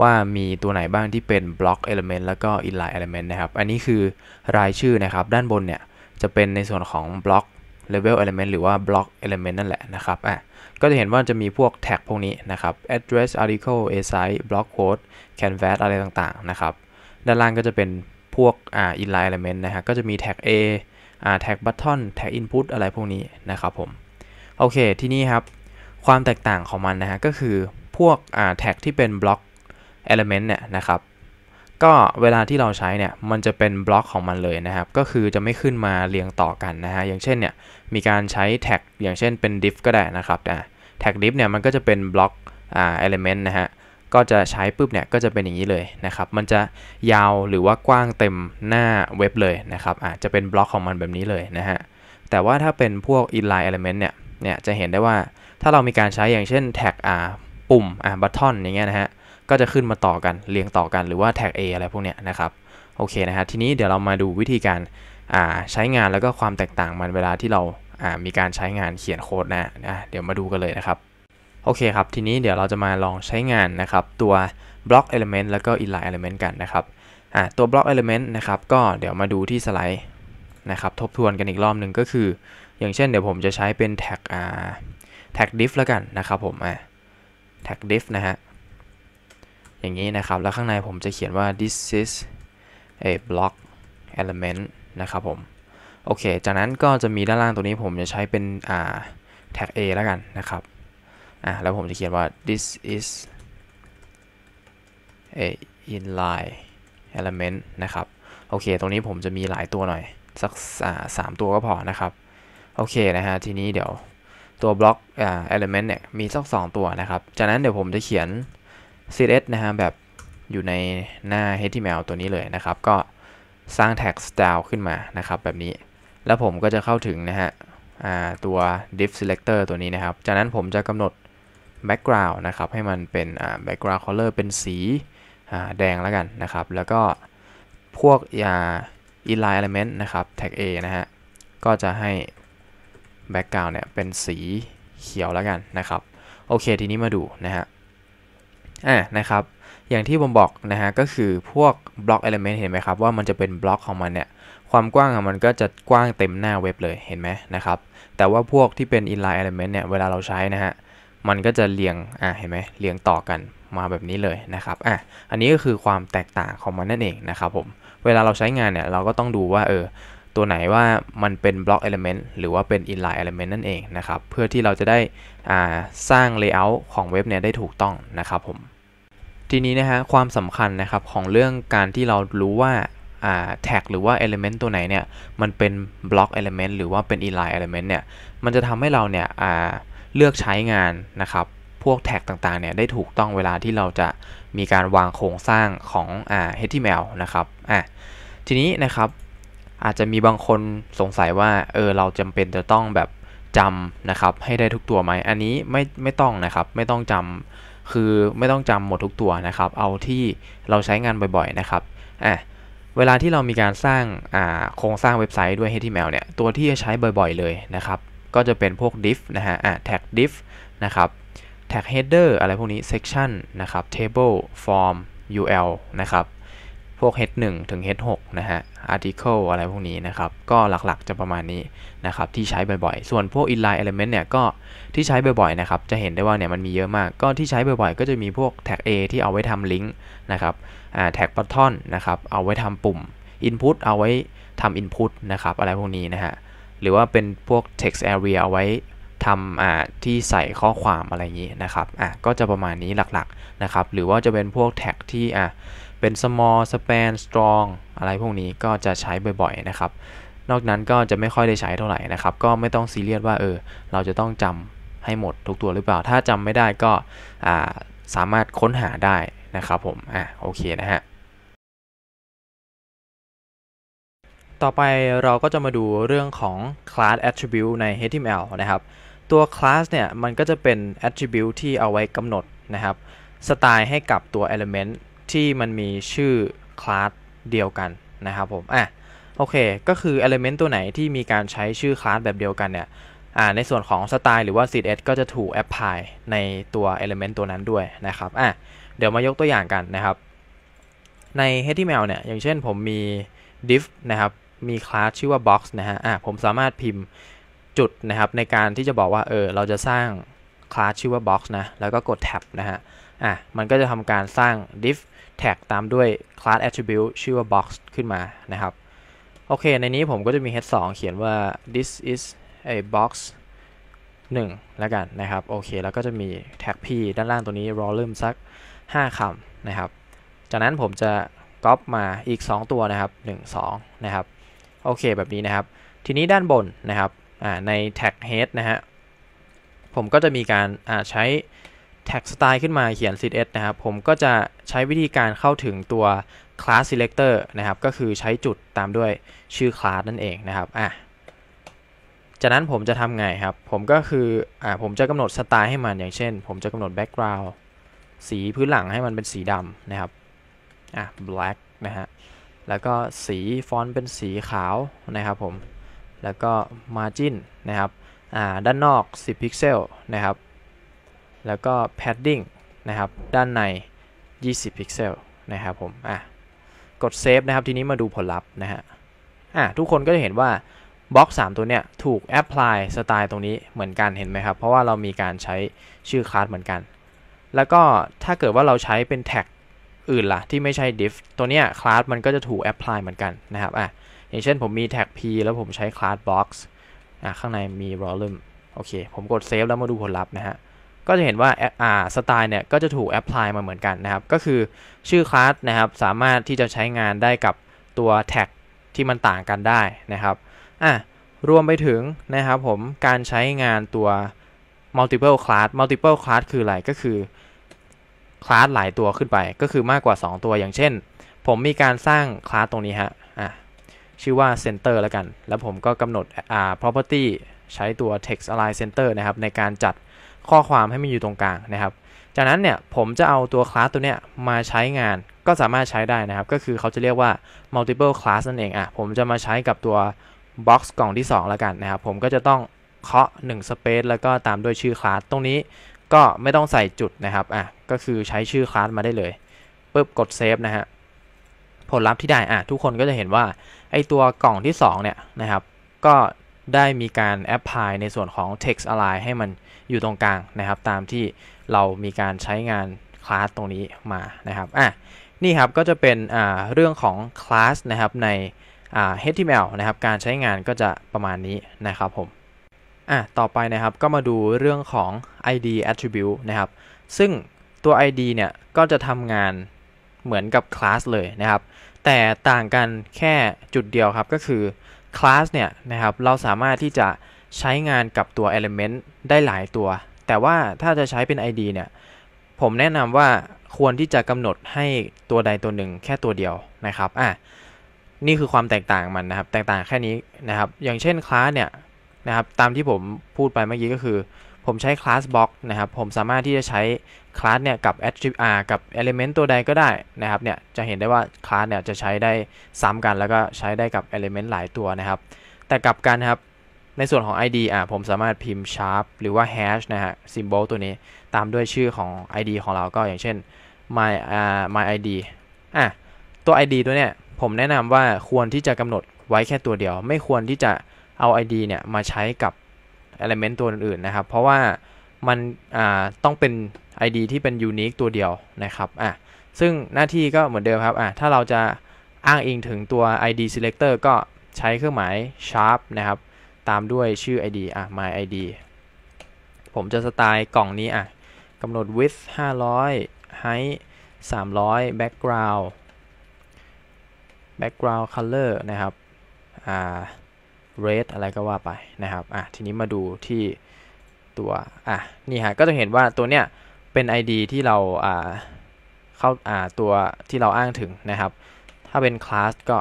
ว่ามีตัวไหนบ้างที่เป็น block element แล้วก็ inline element นะครับ อันนี้คือรายชื่อนะครับ ด้านบนเนี่ยจะเป็นในส่วนของ block level element หรือว่า block element นั่นแหละนะครับอ่ะก็จะเห็นว่าจะมีพวกแท็กพวกนี้นะครับ address article a s i z e b l o k quote canvas อะไรต่างๆนะครับ ด้านล่างก็จะเป็นพวกอ่า inline element นะฮะ ก็จะมีแท็ก a อ่าแท็ก button แท็ก input อะไรพวกนี้นะครับผม โอเค ที่นี่ครับ ความแตกต่างของมันนะฮะ ก็คือพวกอ่าแท็กที่เป็น block element เนี่ยนะครับ ก็เวลาที่เราใช้เนี่ย มันจะเป็นบล็อกของมันเลยนะครับ ก็คือจะไม่ขึ้นมาเรียงต่อกันนะฮะ อย่างเช่นเนี่ย มีการใช้แท็กอย่างเช่นเป็น diff ก็ได้นะครับ แตแท็กลิฟเนี่ยมันก็จะเป็นบล็อกอ่าเอลิเมนต์นะฮะก็จะใช้ปุ๊บเนี่ยก็จะเป็นอย่างนี้เลยนะครับมันจะยาวหรือว่ากว้างเต็มหน้าเว็บเลยนะครับอาจจะเป็นบล็อกของมันแบบนี้เลยนะฮะแต่ว่าถ้าเป็นพวก inline element เนี่ยเนี่ยจะเห็นได้ว่าถ้าเรามีการใช้อย่างเช่นแท็กอ่าปุ่มอ่าบัตทอนอย่างเงี้ยนะฮะก็จะขึ้นมาต่อกันเรียงต่อกันหรือว่าแท็ก A อะไรพวกเนี้ยนะครับโอเคนะฮะทีนี้เดี๋ยวเรามาดูวิธีการอ่าใช้งานแล้วก็ความแตกต่างมันเวลาที่เรามีการใช้งานเขียนโค้ดนะนะ เดี๋ยวมาดูกันเลยนะครับ โอเคครับ ทีนี้เดี๋ยวเราจะมาลองใช้งานนะครับตัว block element แล้วก็ inline element กันนะครับตัว block element นะครับก็เดี๋ยวมาดูที่สไลด์นะครับทบทวนกันอีกรอบหนึ่งก็คือ อย่างเช่นเดี๋ยวผมจะใช้เป็น tag tag diff แล้วกันนะครับผม tag diff นะฮะ อย่างนี้นะครับ แล้วข้างในผมจะเขียนว่า this is a block element นะครับผมโอเค จากนั้นก็จะมีด้านล่างตัวนี้ผมจะใช้เป็นอ่าแท็ก A แล้วกันนะครับ อ่า แล้วผมจะเขียนว่า this is a inline element นะครับ โอเค ตรงนี้ผมจะมีหลายตัวหน่อย สักสามตัวก็พอนะครับ โอเคนะฮะ ทีนี้เดี๋ยวตัวบล็อกอ่า element เนี่ย มีสักสองตัวนะครับ จากนั้นเดี๋ยวผมจะเขียน css นะฮะ แบบอยู่ในหน้า html ตัวนี้เลยนะครับ ก็สร้างแท็ก style ขึ้นมานะครับ แบบนี้แล้วผมก็จะเข้าถึงนะฮะตัว div selector ตัวนี้นะครับ จากนั้นผมจะกำหนด background นะครับให้มันเป็น background color เป็นสีแดงแล้วกันนะครับ แล้วก็พวกอยา inline element นะครับ tag a นะฮะก็จะให้ background เนี่ยเป็นสีเขียวแล้วกันนะครับโอเคทีนี้มาดูนะฮะอ่านะครับอย่างที่ผมบอกนะฮะก็คือพวก block element เห็นไหมครับว่ามันจะเป็น block ของมันเนี่ยความกว้างอะมันก็จะกว้างเต็มหน้าเว็บเลยเห็นไหมนะครับแต่ว่าพวกที่เป็น inline element เนี่ยเวลาเราใช้นะฮะมันก็จะเรียงอ่ะเห็นไหมเรียงต่อกันมาแบบนี้เลยนะครับอ่ะอันนี้ก็คือความแตกต่างของมันนั่นเองนะครับผมเวลาเราใช้งานเนี่ยเราก็ต้องดูว่าเออตัวไหนว่ามันเป็นบล็อกเอลเมนต์หรือว่าเป็นอินไลน์เอลเมนต์นั่นเองนะครับเพื่อที่เราจะได้สร้างเลเยอร์ของเว็บเนี่ยได้ถูกต้องนะครับผมทีนี้นะฮะความสำคัญนะครับของเรื่องการที่เรารู้ว่าแท็กหรือว่า Element ตัวไหนเนี่ยมันเป็น Block Element หรือว่าเป็น Inline Element เนี่ยมันจะทำให้เราเนี่ยเลือกใช้งานนะครับ พวกแท็กต่างๆเนี่ยได้ถูกต้องเวลาที่เราจะมีการวางโครงสร้างของอ HTML นะครับอ่ะทีนี้นะครับอาจจะมีบางคนสงสัยว่าเออเราจำาเป็นจะต้องแบบจำนะครับให้ได้ทุกตัวไหมอันนี้ไม่ไม่ต้องนะครับไม่ต้องจำคือ ไม่ต้องจำหมดทุกตัวนะครับ เอาที่เราใช้งานบ่อย ๆนะครับอ่ะเวลาที่เรามีการสร้างโครงสร้างเว็บไซต์ด้วย HTML เนี่ย ตัวที่จะใช้บ่อยๆเลยนะครับ ก็จะเป็นพวก div นะฮะะ tag div นะครับ tag header อะไรพวกนี้ section นะครับ table form ul นะครับ พวก head 1ถึง head 6นะฮะ article อะไรพวกนี้นะครับ ก็หลักๆจะประมาณนี้นะครับ ที่ใช้บ่อยๆ ส่วนพวก inline element เนี่ย ก็ที่ใช้บ่อยๆ นะครับ จะเห็นได้ว่าเนี่ยมันมีเยอะมาก ก็ที่ใช้บ่อยๆ ก็จะมีพวก tag a ที่เอาไว้ทำลิงก์นะครับแท็กบัตทอนนะครับ เอาไว้ทำปุ่ม Input เอาไว้ทำ Input นะครับ อะไรพวกนี้นะฮะหรือว่าเป็นพวก text area เอาไว้ทำที่ใส่ข้อความอะไรอย่างนี้นะครับอ่ะก็จะประมาณนี้หลักๆ นะครับหรือว่าจะเป็นพวกแท็กที่อ่ะเป็น small span strong อะไรพวกนี้ก็จะใช้บ่อยๆนะครับ นอกนั้นก็จะไม่ค่อยได้ใช้เท่าไหร่นะครับ ก็ไม่ต้องซีเรียสว่าเออเราจะต้องจำให้หมดทุกตัวหรือเปล่า ถ้าจำไม่ได้ก็สามารถค้นหาได้นะครับผม อ่ะโอเคนะฮะ ต่อไปเราก็จะมาดูเรื่องของ class attribute ใน HTML นะครับ ตัว class เนี่ย มันก็จะเป็น attribute ที่เอาไว้กำหนดนะครับ สไตล์ให้กับตัว element ที่มันมีชื่อ class เดียวกันนะครับผม อ่ะโอเค ก็คือ element ตัวไหนที่มีการใช้ชื่อ class แบบเดียวกันเนี่ยในส่วนของสไตล์หรือว่า CSS ก็จะถูก apply ในตัว element ตัวนั้นด้วยนะครับ อ่ะเดี๋ยวมายกตัวอย่างกันนะครับ ใน HTML เนี่ยอย่างเช่นผมมี div นะครับ มีคลาสชื่อว่า box นะฮะอ่ะผมสามารถพิมพ์จุดนะครับในการที่จะบอกว่าเออเราจะสร้างคลาสชื่อว่า box นะแล้วก็กด tab นะฮะอ่ะมันก็จะทำการสร้าง div tag ตามด้วย class attribute ชื่อว่า box ขึ้นมานะครับโอเคในนี้ผมก็จะมี head 2เขียนว่า this is a box 1 แล้วกันนะครับโอเคแล้วก็จะมี tag p ด้านล่างตัวนี้อ o l u m มสัก5คำนะครับ จากนั้นผมจะก๊อปมาอีก 2 ตัวนะครับ 1 2 นะครับ โอเคแบบนี้นะครับทีนี้ด้านบนนะครับในแท็ก head นะฮะผมก็จะมีการใช้แท็กสไตล์ขึ้นมาเขียน CSS นะครับผมก็จะใช้วิธีการเข้าถึงตัว class selector นะครับก็คือใช้จุดตามด้วยชื่อ class นั่นเองนะครับอ่ะจากนั้นผมจะทำไงครับผมก็คืออผมจะกำหนดสไตล์ให้มันอย่างเช่นผมจะกำหนด background สีพื้นหลังให้มันเป็นสีดำนะครับ อ่ะ black นะฮะ แล้วก็สีฟอนต์เป็นสีขาวนะครับผม แล้วก็ margin นะครับ อ่า ด้านนอก 10 พิกเซลนะครับ แล้วก็ padding นะครับ ด้านใน 20 พิกเซลนะครับผม อ่ะ กด save นะครับ ทีนี้มาดูผลลัพธ์นะฮะ อ่ะ ทุกคนก็จะเห็นว่าบล็อก3ตัวเนี่ยถูก apply สไตล์ตรงนี้เหมือนกัน เห็นไหมครับ เพราะว่าเรามีการใช้ชื่อคลาสเหมือนกันแล้วก็ถ้าเกิดว่าเราใช้เป็นแท็กอื่นละ่ะ ที่ไม่ใช่ diff ตัวเนี้ยคลาสมันก็จะถูกแอพพลายเหมือนกันนะครับอ่ะอย่างเช่นผมมีแท็ก p แล้วผมใช้คลาส box อ่ะข้างในมี volume โอเค ผมกดเซฟแล้วมาดูผลลัพธ์นะฮะก็จะเห็นว่าอ่าสไตล์เนี่ย ก็จะถูกแอพพลายมาเหมือนกันนะครับ ก็คือชื่อคลาสนะครับ สามารถที่จะใช้งานได้กับตัวแท็กที่มันต่างกันได้นะครับอ่ะรวมไปถึงนะครับ ผมการใช้งานตัว multiple class multiple class คืออะไรก็คือคลาสหลายตัวขึ้นไปก็คือมากกว่า 2 ตัวอย่างเช่น ผมมีการสร้างคลาสตรงนี้ฮะอ่ะชื่อว่า center แล้วกัน แล้วผมก็กำหนดอ่า property ใช้ตัว text align center นะครับ ในการจัดข้อความให้มันอยู่ตรงกลางนะครับ จากนั้นเนี่ยผมจะเอาตัวคลาสตัวเนี้ยมาใช้งานก็สามารถใช้ได้นะครับ ก็คือเขาจะเรียกว่า multiple class นั่นเองอ่ะผมจะมาใช้กับตัว box กล่องที่ 2 แล้วกันนะครับผมก็จะต้องเคาะ 1 space แล้วก็ตามด้วยชื่อคลาสตรงนี้ก็ไม่ต้องใส่จุดนะครับอ่ะก็คือใช้ชื่อคลาสมาได้เลยปุ๊บ กดเซฟนะฮะผลลัพธ์ที่ได้อ่ะทุกคนก็จะเห็นว่า ไอตัวกล่องที่2เนี่ยนะครับ ก็ได้มีการแอปพลายในส่วนของ text align ให้มันอยู่ตรงกลางนะครับ ตามที่เรามีการใช้งานคลาสตรงนี้มานะครับอ่ะนี่ครับก็จะเป็นอ่าเรื่องของคลาสนะครับในอ่า HTML นะครับ การใช้งานก็จะประมาณนี้นะครับผมอ่ะต่อไปนะครับก็มาดูเรื่องของ ID attribute นะครับ ซึ่งตัว ID เนี่ยก็จะทำงานเหมือนกับคลาสเลยนะครับ แต่ต่างกันแค่จุดเดียวครับก็คือคลาสเนี่ยนะครับเราสามารถที่จะใช้งานกับตัว Element ได้หลายตัว แต่ว่าถ้าจะใช้เป็น ID เนี่ยผมแนะนำว่าควรที่จะกำหนดให้ตัวใดตัวหนึ่งแค่ตัวเดียวนะครับ อ่ะนี่คือความแตกต่างมันนะครับแตกต่างแค่นี้นะครับ อย่างเช่นคลาสเนี่ยนะครับ ตามที่ผมพูดไปเมื่อกี้ก็คือ ผมใช้คลาสบล็อกนะครับ ผมสามารถที่จะใช้คลาสเนี่ย กับ attribute กับ element ตัวใดก็ได้นะครับเนี่ย จะเห็นได้ว่าคลาสเนี่ยจะใช้ได้ซ้ำกัน แล้วก็ใช้ได้กับ element หลายตัวนะครับ แต่กลับกันครับในส่วนของ ID อ่ะผมสามารถพิมพ์ sharp หรือว่า hash นะฮะ symbol ตัวนี้ตามด้วยชื่อของ ID ของเราก็อย่างเช่น my uh, my ID อ่ะตัว ID ตัวเนี้ยผมแนะนำว่าควรที่จะกำหนดไว้แค่ตัวเดียวไม่ควรที่จะเอา ID เนี่ยมาใช้กับ element ตัวอื่นๆนะครับ เพราะว่ามันต้องเป็น ID ที่เป็นยูนิคตัวเดียวนะครับอ่ะซึ่งหน้าที่ก็เหมือนเดิมครับอ่ะถ้าเราจะอ้างอิงถึงตัว ID selector ก็ใช้เครื่องหมาย sharp นะครับ ตามด้วยชื่อ ID อ่ะ my ID ผมจะสไตล์กล่องนี้อ่ะกำหนด width 500 height 300 background background color นะครับ อ่า red อะไรก็ว่าไปนะครับ อ่ะ ทีนี้มาดูที่ตัว อ่ะ นี่ฮะก็จะเห็นว่าตัวเนี้ยเป็น ID ที่เราเข้าาตัวที่เราอ้างถึงนะครับ ถ้าเป็นคลาสก็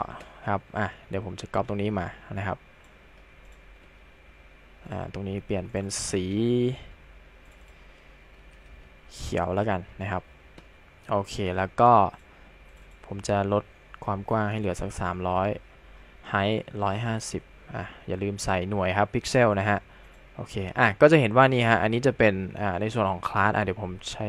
ครับ อ่ะเดี๋ยวผมจะก๊อปตรงนี้มานะครับอ่าตรงนี้เปลี่ยนเป็นสี เขียวแล้วกันนะครับ โอเค แล้วก็ผมจะลดความกว้างให้เหลือสัก300ไฮท์150อ่ะอย่าลืมใส่หน่วยครับพิกเซลนะฮะโอเค อ่ะ ก็จะเห็นว่านี่ฮะ อันนี้จะเป็น อ่า ในส่วนของคลาส อ่ะ เดี๋ยวผมใช้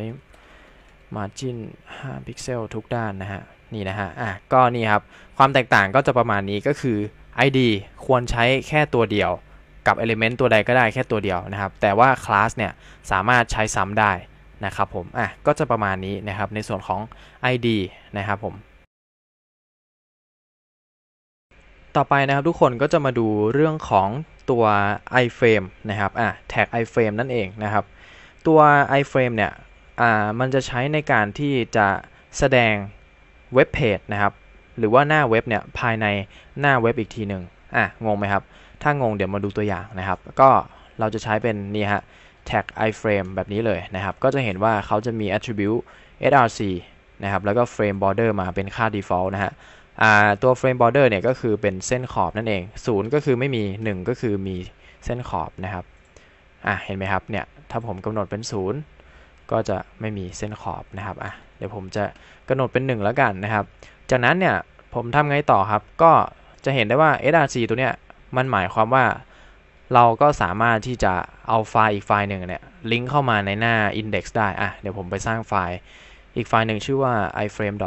margin 5พิกเซลทุกด้านนะฮะ นี่นะฮะ อ่ะ ก็นี่ครับ ความแตกต่างก็จะประมาณนี้ ก็คือ ID ควรใช้แค่ตัวเดียวกับ element ตัวใดก็ได้แค่ตัวเดียวนะครับ แต่ว่าคลาสเนี่ยสามารถใช้ซ้ำได้นะครับผม อ่ะ ก็จะประมาณนี้นะครับ ในส่วนของ ID นะครับผมต่อไปนะครับทุกคนก็จะมาดูเรื่องของตัว iframe นะครับ อ่ะแท็ก iframe นั่นเองนะครับ ตัว iframe เนี่ย อ่า มันจะใช้ในการที่จะแสดงเว็บเพจนะครับ หรือว่าหน้าเว็บเนี่ยภายในหน้าเว็บอีกทีหนึ่ง อ่ะ งงไหมครับ ถ้างงเดี๋ยวมาดูตัวอย่างนะครับ ก็เราจะใช้เป็นนี่ฮะแท็ก iframe แบบนี้เลยนะครับ ก็จะเห็นว่าเขาจะมี attribute src นะครับ แล้วก็ frame border มาเป็นค่า default นะฮะตัว frame border เนี่ยก็คือเป็นเส้นขอบนั่นเอง 0 ก็คือไม่มี 1 ก็คือมีเส้นขอบนะครับอ่ะเห็นไหมครับ เนี่ยถ้าผมกำหนดเป็น 0 ก็จะไม่มีเส้นขอบนะครับอ่ะเดี๋ยวผมจะกำหนดเป็น 1 แล้วกันนะครับ จากนั้นเนี่ยผมทำไงต่อครับ ก็จะเห็นได้ว่า src ตัวเนี้ยมันหมายความว่าเราก็สามารถที่จะเอาไฟล์อีกไฟล์หนึ่งเนี่ยลิงก์เข้ามาในหน้า index ได้อ่ะเดี๋ยวผมไปสร้างไฟล์อีกไฟล์หนึ่งชื่อว่า iframe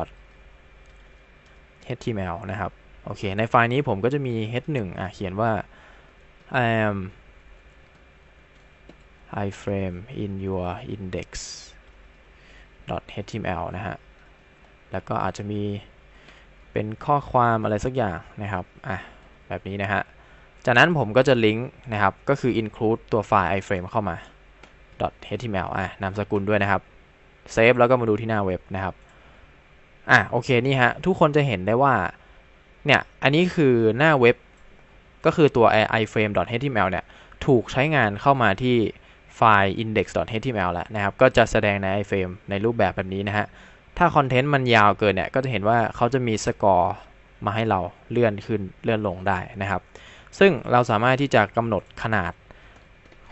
html นะครับ โอเค ในไฟล์นี้ผมก็จะมี h1 อ่ะ เขียนว่า I am iframe in your index html นะฮะ แล้วก็อาจจะมีเป็นข้อความอะไรสักอย่างนะครับ อ่ะ แบบนี้นะฮะ จากนั้นผมก็จะลิงก์นะครับก็คือ include ตัวไฟล์ iframe เข้ามา .html อ่ะนามสกุลด้วยนะครับเซฟแล้วก็มาดูที่หน้าเว็บนะครับอ่ะโอเคนี่ฮะ ทุกคนจะเห็นได้ว่า เนี่ย อันนี้คือหน้าเว็บก็คือตัว iframe.html เนี่ย ถูกใช้งานเข้ามาที่ไฟล์ index.html แล้วนะครับ ก็จะแสดงใน iframe ในรูปแบบแบบนี้นะฮะถ้าคอนเทนต์มันยาวเกินเนี่ย ก็จะเห็นว่าเขาจะมีสกอร์มาให้เราเลื่อนขึ้นเลื่อนลงได้นะครับ ซึ่งเราสามารถที่จะกำหนดขนาด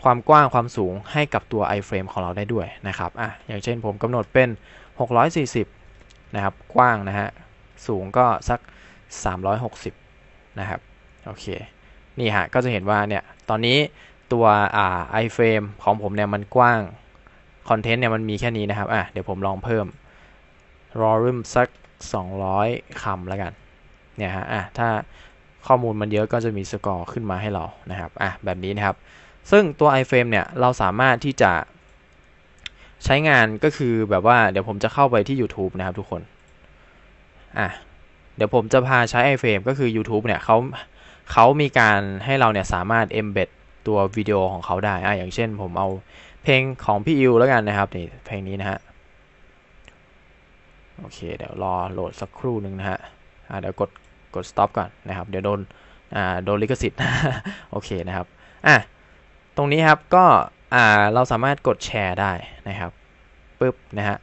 ความกว้างความสูงให้กับตัว iframe ของเราได้ด้วยนะครับอ่ะอย่างเช่นผมกำหนดเป็น 640นะครับ กว้างนะฮะ สูงก็สัก 360 นะครับโอเคนี่ฮะ ก็จะเห็นว่าเนี่ยตอนนี้ตัวอ่าไอเฟรมของผมเนี่ยมัน กว้าง คอนเทนต์เนี่ยมันมีแค่นี้นะครับอ่ะเดี๋ยวผมลองเพิ่มรอร u m มสัก 200คำแล้วกันเนี่ยฮะอ่ะถ้าข้อมูลมันเยอะก็จะมีสกอร์ขึ้นมาให้เรานะครับอ่ะแบบนี้นะครับ ซึ่งตัว iframe เนี่ยเราสามารถที่จะใช้งานก็คือแบบว่าเดี๋ยวผมจะเข้าไปที่ YouTube นะครับทุกคน อ่ะ เดี๋ยวผมจะพาใช้ iFrame ก็คือ YouTube เนี่ยเขาเขามีการให้เราเนี่ยสามารถ embed ตัววิดีโอของเขาได้อ่ะอย่างเช่นผมเอาเพลงของพี่อิวแล้วกันนะครับ นี่เพลงนี้นะฮะ โอเคเดี๋ยวรอโหลดสักครู่หนึ่งนะฮะ อ่าเดี๋ยวกดกด stop ก่อนนะครับ เดี๋ยวโดนอ่าโดนลิขสิทธิ์โอเคนะครับ อ่ะตรงนี้ครับก็อ่าเราสามารถกดแชร์ได้นะครับปึ๊บนะฮะ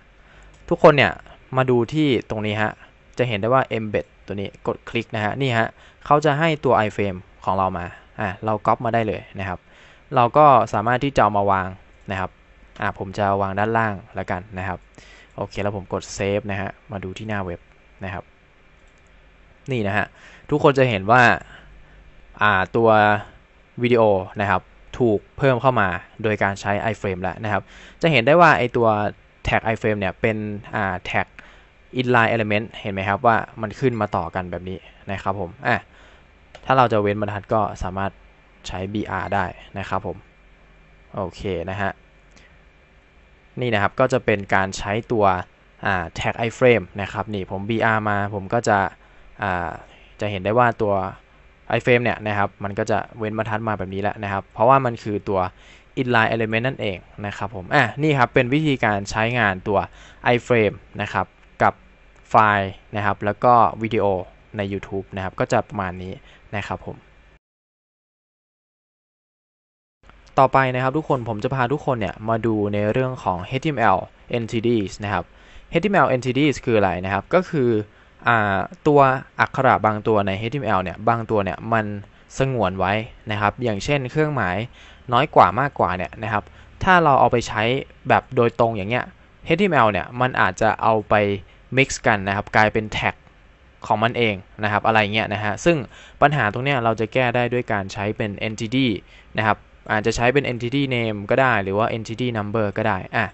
ทุกคนเนี่ยมาดูที่ตรงนี้ฮะจะเห็นได้ว่า embed ตัวนี้กดคลิกนะฮะนี่ฮะเขาจะให้ตัว iframe ของเรามาอ่าเราก๊อปมาได้เลยนะครับ เราก็สามารถที่จะามาวางนะครับอ่าผมจะวางด้านล่างแล้วกันนะครับโอเคแล้วผมกดเซฟนะฮะมาดูที่หน้าเว็บนะครับ นี่นะฮะทุกคนจะเห็นว่าอ่าตัววิดีโอนะครับถูกเพิ่มเข้ามาโดยการใช้ iframe แล้วนะครับ จะเห็นได้ว่าไอตัวแท็ก iframe เนี่ยเป็นแท็ก inline element เห็นไหมครับว่ามันขึ้นมาต่อกันแบบนี้นะครับผมอ่ะถ้าเราจะเว้นบรรทัดก็สามารถใช้ br ได้นะครับผม โอเคนะฮะ นี่นะครับก็จะเป็นการใช้ตัวแท็ก iframe นะครับ นี่ผม br มาผมก็จะจะเห็นได้ว่าตัวไอเฟรมเนี่ยนะครับ มันก็จะเว้นบรรทัดมาแบบนี้แล้วนะครับ เพราะว่ามันคือตัว inline element นั่นเองนะครับผมอ่ะนี่ครับ เป็นวิธีการใช้งานตัว iframe นะครับ กับไฟล์นะครับ แล้วก็วิดีโอใน YouTube นะครับ ก็จะประมาณนี้นะครับผม ต่อไปนะครับทุกคน ผมจะพาทุกคนเนี่ยมาดูในเรื่องของ HTML entities นะครับ HTML entities คืออะไรนะครับ ก็คือตัวอักขระบางตัวใน HTML เนี่ย บางตัวเนี่ยมันสงวนไว้นะครับ อย่างเช่นเครื่องหมายน้อยกว่ามากกว่าเนี่ยนะครับ ถ้าเราเอาไปใช้แบบโดยตรงอย่างเงี้ย HTML เนี่ยมันอาจจะเอาไป mix กันนะครับกลายเป็น tag ของมันเองนะครับอะไรเงี้ยนะฮะ ซึ่งปัญหาตรงเนี้ยเราจะแก้ได้ด้วยการใช้เป็น entity นะครับอาจจะใช้เป็น entity name ก็ได้ หรือว่า entity number ก็ได้ อ่ะ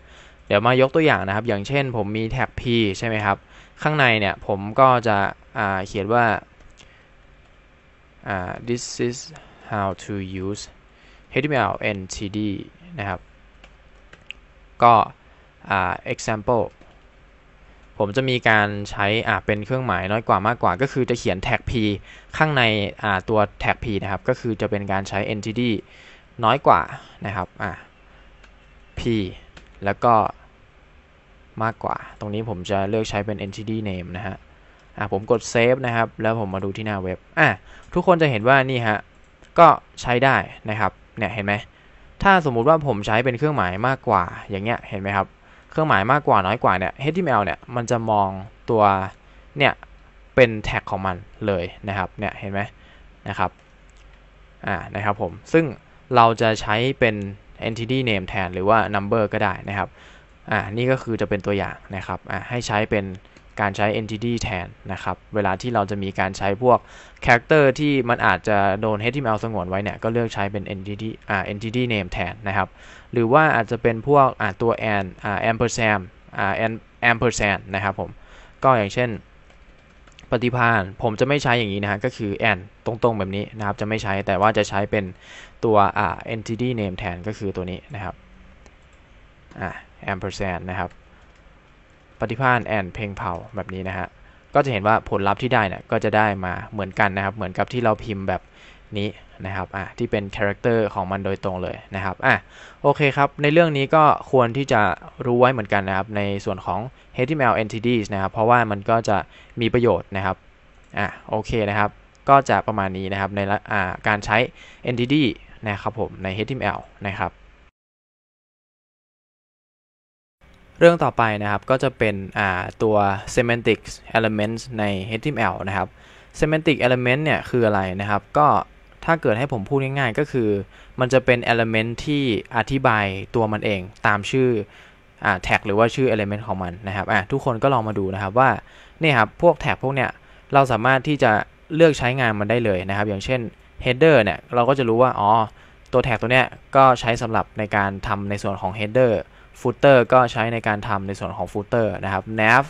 เดี๋ยวมายกตัวอย่างนะครับ อย่างเช่นผมมี tag p ใช่ไหมครับข้างในเนี่ย ผมก็จะเขียนว่า this is how to use HTML NTD นะครับ ก็ example ผมจะมีการใช้เป็นเครื่องหมายน้อยกว่ามากกว่าก็คือจะเขียนแท็ก p ข้างในตัวแท็ก p นะครับ ก็คือจะเป็นการใช้ entity น้อยกว่านะครับ p แล้วก็มากกว่า ตรงนี้ผมจะเลือกใช้เป็น entity name นะฮะ อ่ะผมกด save นะครับ แล้วผมมาดูที่หน้าเว็บ อ่ะทุกคนจะเห็นว่านี่ฮะ ก็ใช้ได้นะครับ เนี่ยเห็นไหมถ้าสมมุติว่าผมใช้เป็นเครื่องหมายมากกว่า อย่างเงี้ย เห็นไหมครับ เครื่องหมายมากกว่าน้อยกว่าเนี่ย HTML เนี่ย มันจะมองตัวเนี่ยเป็นแท็กของมันเลยนะครับ เนี่ยเห็นไหมนะครับ อ่านะครับผม ซึ่งเราจะใช้เป็น entity name แทนหรือว่า number ก็ได้นะครับอ่า นี่ก็คือจะเป็นตัวอย่างนะครับ อ่ให้ใช้เป็นการใช้ entity แทนนะครับ เวลาที่เราจะมีการใช้พวก character ที่มันอาจจะโดน HTML สงวนไว้เนี่ยก็เลือกใช้เป็น entity อ่า entity name แทนนะครับ หรือว่าอาจจะเป็นพวกอ่าตัว and อ่า ampersand อ่า ampersand นะครับผม ก็อย่างเช่นปฏิพานผมจะไม่ใช้อย่างนี้นะฮะก็คือ and ตรงๆ แบบนี้นะครับ จะไม่ใช้ แต่ว่าจะใช้เป็นตัวอ่า entity name แทน ก็คือตัวนี้นะครับอ่าแอมเปอร์เซนนะครับ ปฏิพานแอนเพลงเผาแบบนี้นะฮะก็จะเห็นว่าผลลัพธ์ที่ได้เนี่ยก็จะได้มาเหมือนกันนะครับ เหมือนกับที่เราพิมพ์แบบนี้นะครับอ่ะที่เป็นคาแรคเตอร์ของมันโดยตรงเลยนะครับอ่ะโอเคครับในเรื่องนี้ก็ควรที่จะรู้ไว้เหมือนกันนะครับในส่วนของ HTML entities นะครับ เพราะว่ามันก็จะมีประโยชน์นะครับอ่ะโอเคนะครับ ก็จะประมาณนี้นะครับในอ่าการใช้ entity นะครับผมใน HTML นะครับเรื่องต่อไปนะครับก็จะเป็นตัว s e m a n t i c elements ใน HTML นะครับ semantic element เนี่ยคืออะไรนะครับ ก็ถ้าเกิดให้ผมพูดง่ายๆ ก็คือมันจะเป็น element ที่อธิบายตัวมันเอง ตามชื่อแท็กหรือว่าชื่อ element ของมันนะครับ ทุกคนก็ลองมาดูนะครับว่านี่ครับพวกแท็กพวกเนี้ยเราสามารถที่จะเลือกใช้งานมันได้เลยนะครับ อย่างเช่น header เนี่ยเราก็จะรู้ว่าอ๋อตัวแท็กตัวเนี้ยก็ใช้สำหรับในการทำในส่วนของ header ฟตเตอร์ก็ใช้ในการทำในส่วนของฟตเตอร์นะครับ nav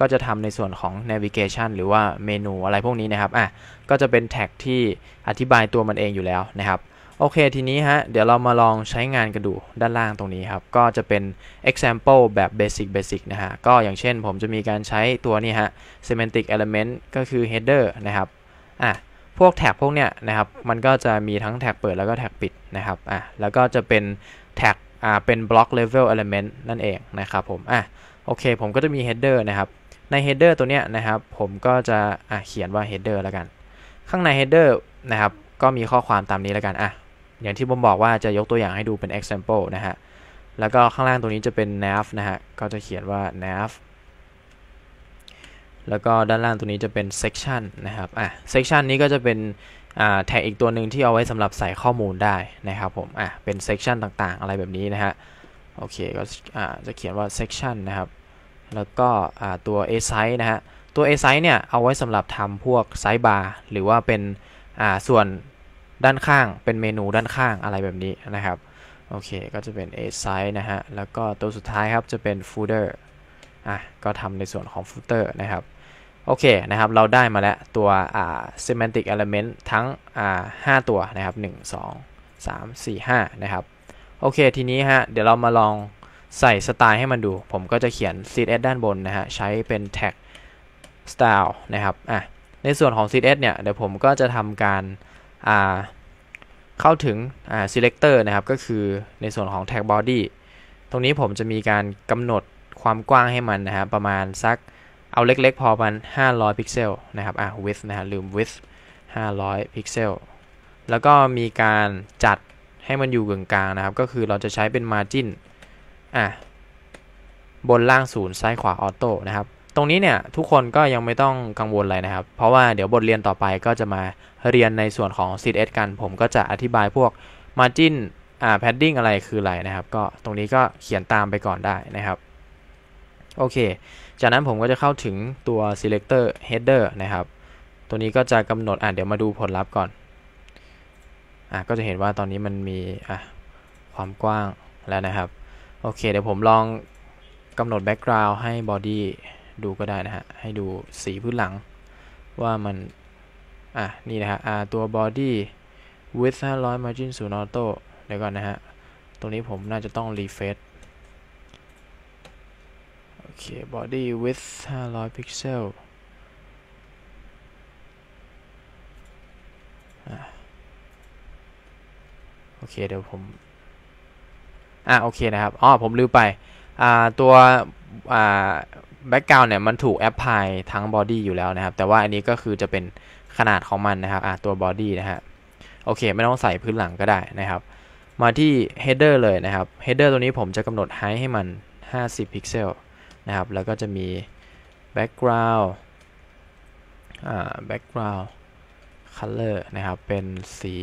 ก็จะทำในส่วนของ navigation หรือว่าเมนูอะไรพวกนี้นะครับอ่ะก็จะเป็นแท็กที่อธิบายตัวมันเองอยู่แล้วนะครับ โอเค ทีนี้ฮะเดี๋ยวเรามาลองใช้งานกันดูด้านล่างตรงนี้ครับ ก็จะเป็น example แบบ basic basic นะฮะ ก็อย่างเช่นผมจะมีการใช้ตัวนี้ฮะ semantic element ก็คือ header นะครับอ่ะพวกแท็กพวกเนี้ยนะครับมันก็จะมีทั้งแท็กเปิดแล้วก็แท็กปิดนะครับอ่ะแล้วก็จะเป็นแท็กอ่า เป็น block level element นั่นเองนะครับผม อ่ะ โอเค ผมก็จะมี header นะครับ ใน header ตัวเนี้ยนะครับ ผมก็จะ อ่ะเขียนว่า header แล้วกัน ข้างใน header นะครับ ก็มีข้อความตามนี้แล้วกัน อ่ะอย่างที่ผมบอกว่าจะยกตัวอย่างให้ดูเป็น example นะฮะ แล้วก็ข้างล่างตัวนี้จะเป็น nav นะฮะ ก็จะเขียนว่า nav แล้วก็ด้านล่างตัวนี้จะเป็น section นะครับ อ่ะ section นี้ก็จะเป็นแท็กอีกตัวหนึ่งที่เอาไว้สำหรับใส่ข้อมูลได้นะครับผมอ่ะเป็นเซกชันต่างๆอะไรแบบนี้นะฮะ โอเคก็จะเขียนว่าเซกชันนะครับ แล้วก็ตัว a size นะฮะ ตัว a size เนี่ยเอาไว้สำหรับทำพวก s i ์ e b a r หรือว่าเป็นส่วนด้านข้างเป็นเมนูด้านข้างอะไรแบบนี้นะครับ โอเคก็จะเป็น a size นะฮะ แล้วก็ตัวสุดท้ายครับจะเป็น footer อ่ะก็ทำในส่วนของ footer นะครับโอเคนะครับ เราได้มาแล้วตัว semantic element ทั้ง 5 ตัวนะครับ 1 2 3 4 5 นะครับ โอเค ทีนี้ฮะ เดี๋ยวเรามาลองใส่สไตล์ให้มันดู ผมก็จะเขียน css ด้านบนนะฮะใช้เป็น tag style นะครับ อ่ะ ในส่วนของ css เนี่ย เดี๋ยวผมก็จะทำการเข้าถึง selector นะครับ ก็คือในส่วนของ tag body ตรงนี้ผมจะมีการกำหนดความกว้างให้มันนะฮะประมาณสักเอาเล็ก ๆ พอมัน 500 พิกเซลนะครับ อ่ะ width นะฮะลืม width 500 พิกเซล แล้วก็มีการจัดให้มันอยู่กกลางๆนะครับ ก็คือเราจะใช้เป็น margin อ่ะ บนล่างศูนย์ซ้ายขวาออโต้นะครับ ตรงนี้เนี่ย ทุกคนก็ยังไม่ต้องกังวลอะไรนะครับ เพราะว่าเดี๋ยวบทเรียนต่อไปก็จะมา เรียนในส่วนของ CSS กัน ผมก็จะอธิบายพวก margin อ่า padding อะไรคืออะไรนะครับ ก็ตรงนี้ก็เขียนตามไปก่อนได้นะครับ โอเคจากนั้นผมก็จะเข้าถึงตัว selector header นะครับ ตัวนี้ก็จะกำหนด อ่ะ เดี๋ยวมาดูผลลัพธ์ก่อน อ่ะ ก็จะเห็นว่าตอนนี้มันมี อ่ะ ความกว้างแล้วนะครับ โอเค เดี๋ยวผมลองกำหนด background ให้ body ดูก็ได้นะฮะ ให้ดูสีพื้นหลัง ว่ามัน อ่ะ นี่นะฮะ อ่า ตัว body width 500 margin 0 auto เดี๋ยวก่อนนะฮะ ตรงนี้ผมน่าจะต้อง refresh อเค body width 500 พิกเซลโอเคเดี๋ยวผม อ่ะโอเคนะครับอ๋อผมลืมไป อ่าตัว อ่าแบ็กกราวน์เนี่ยมันถูกแอปพลายทั้ง body อยู่แล้วนะครับ แต่ว่าอันนี้ก็คือจะเป็นขนาดของมันนะครับ อ่าตัว body นะฮะ โอเคไม่ต้องใส่พื้นหลังก็ได้นะครับ มาที่ header เลยนะครับ header ตัวนี้ผมจะกำหนด height ให้มัน 50 พิกเซลนะครับ แล้วก็จะมี background background color นะครับ เป็นสี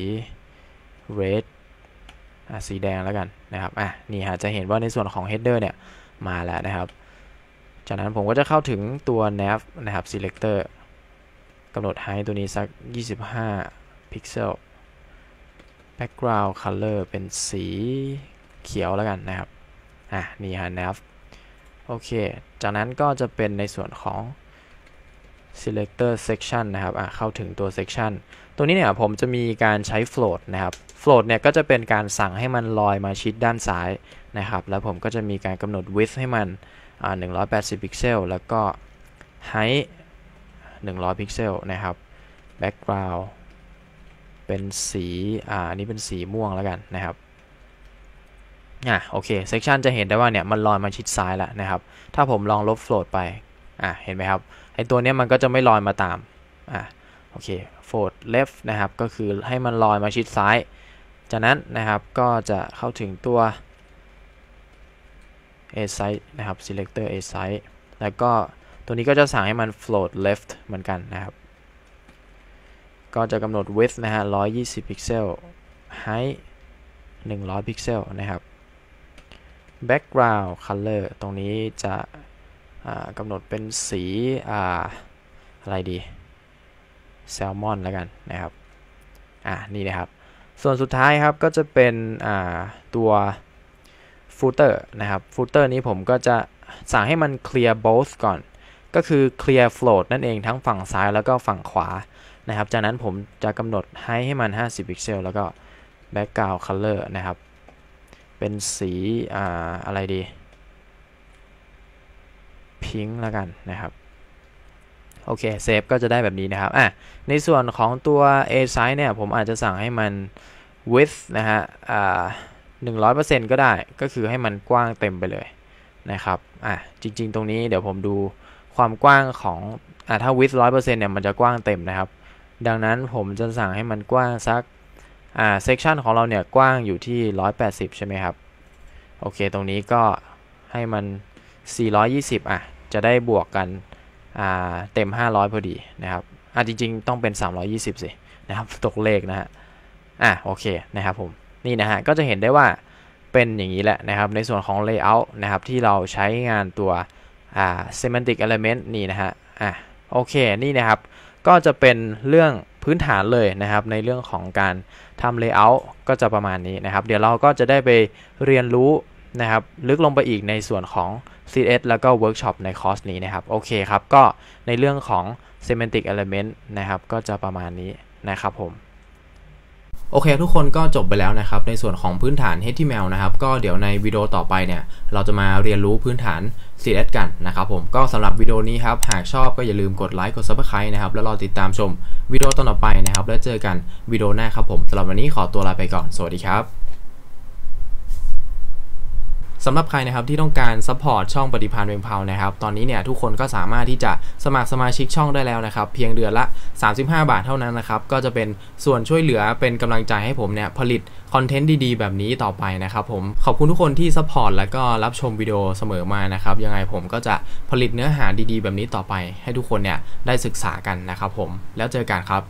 red สีแดงแล้วกัน นะครับ อ่ะ นี่ฮะ จะเห็นว่าในส่วนของ header เนี่ย มาแล้วนะครับ จากนั้นผมก็จะเข้าถึงตัว nav นะครับ selector กำหนด height ตัวนี้สัก 25พิกเซล background color เป็นสีเขียวแล้วกันนะครับ อ่ะ นี่ฮะ nav โอเค จากนั้นก็จะเป็นในส่วนของ selector section นะครับ เข้าถึงตัว section ตัวนี้เนี่ยผมจะมีการใช้ float นะครับ float เนี่ยก็จะเป็นการสั่งให้มันลอยมาชิดด้านซ้าย นะครับ แล้วผมก็จะมีการกำหนด width ให้มัน180พิกเซลแล้วก็ height 100พิกเซลนะครับ background เป็นสี อ่าันนี้เป็นสีม่วงแล้วกันนะครับอ่ะโอเคเซกชันจะเห็นได้ว่าเนี่ยมันลอยมาชิดซ้ายแล้วนะครับ ถ้าผมลองลบโฟลดไปอ่ะเห็นไหมครับไอตัวเนี้ยมันก็จะไม่ลอยมาตามอ่ะโอเคโฟลดเลฟนะครับก็คือให้มันลอยมาชิดซ้าย จากนั้นนะครับก็จะเข้าถึงตัว a site นะครับ selector a site แล้วก็ตัวนี้ก็จะสั่งให้มัน float left เหมือนกันนะครับ ก็จะกำหนด width นะฮะ120พิกเซล height 100พิกเซลนะครับ background color ตรงนี้จะกำหนดเป็นสีอะไรดีแซลมอนแล้วกันนะครับ อ่านี่นะครับ ส่วนสุดท้ายครับก็จะเป็นตัวฟ o เตอร์นะครับฟ o เตอร์นี้ผมก็จะ สั่งให้มัน clear both ก่อน ก็คือ clear float นั่นเองทั้งฝั่งซ้ายแล้วก็ฝั่งขวานะครับ จากนั้นผมจะกำหนดให้ให้มัน50พิกเซลแล้วก็ background color นะครับเป็นสี อ่า อะไรดี พิงค์แล้วกันนะครับ โอเค เซฟ ก็จะได้แบบนี้นะครับ อ่ะ ในส่วนของตัว A size เนี่ย ผม อาจจะสั่ง ให้ มัน width นะ ฮะ อ่า100%ก็ได้ก็คือให้มันกว้างเต็มไปเลย นะ ครับ อ่ะ จริงๆตรงนี้เดี๋ยวผมดูความกว้างของ อ่ะถ้า width 100%เนี่ยมันจะกว้างเต็มนะครับ ดังนั้นผมจะสั่งให้มันกว้างสักอ่าเซกชันของ เรา เนี่ย กว้างอยู่ที่ 180 ใช่ไหมครับ โอเค ตรงนี้ก็ให้ มัน 420 อ่ะ จะได้บวกกัน อ่า เต็ม 500 พอดี นะ ครับ อ่าจริงๆต้องเป็น 320 สิ นะ ครับ ตกเลขนะฮะอ่ะโอเค นะ ครับ ผม นี่ นะ ฮะ ก็จะเห็นได้ว่าเป็นอย่างนี้ แหละ นะครับในส่วนของ layout นะครับที่เราใช้งานตัวอ่า semantic element นี่นะฮะอ่ะโอเคนี่นะครับก็จะเป็นเรื่องพื้นฐานเลยนะครับในเรื่องของการทำเลเยอร์ก็จะประมาณนี้นะครับ เดี๋ยวเราก็จะได้ไปเรียนรู้นะครับ ลึกลงไปอีกในส่วนของ CS แล้วก็เวิร์กช็อปในคอร์สนี้นะครับ โอเคครับก็ในเรื่องของ Semantic Element นะครับ ก็จะประมาณนี้นะครับผมโอเคทุกคนก็จบไปแล้วนะครับในส่วนของพื้นฐาน HTML นะครับก็เดี๋ยวในวิดีโอต่อไปเนี่ย เราจะมาเรียนรู้พื้นฐาน CSS กันนะครับ ผมก็สำหรับวิดีโอนี้ครับหากชอบก็อย่าลืมกดไลค์กด Subscribe นะครับแล้วรอติดตามชมวิดีโอตต่อไปนะครับแล้วเจอกันวิดีโอหน้าครับผมสำหรับวันนี้ขอตัวลาไปก่อน สวัสดีครับสำหรับใครนะครับที่ต้องการซัพพอร์ตช่องปฏิพานเวงเพานะครับ ตอนนี้เนี่ยทุกคนก็สามารถที่จะสมัครสมาชิกช่องได้แล้วนะครับ เพียงเดือนละ 35 บาทเท่านั้นนะครับก็จะเป็นส่วนช่วยเหลือเป็นกำลังใจให้ผมเนี่ยผลิตคอนเทนต์ดีๆ แบบนี้ต่อไปนะครับผมขอบคุณทุกคนที่ซัพพอร์ตและก็รับชมวิดีโอเสมอมานะครับ ยังไงผมก็จะผลิตเนื้อหาดี ๆ แบบนี้ต่อไป ให้ทุกคนเนี่ยได้ศึกษากันนะครับ ผมแล้วเจอกันครับ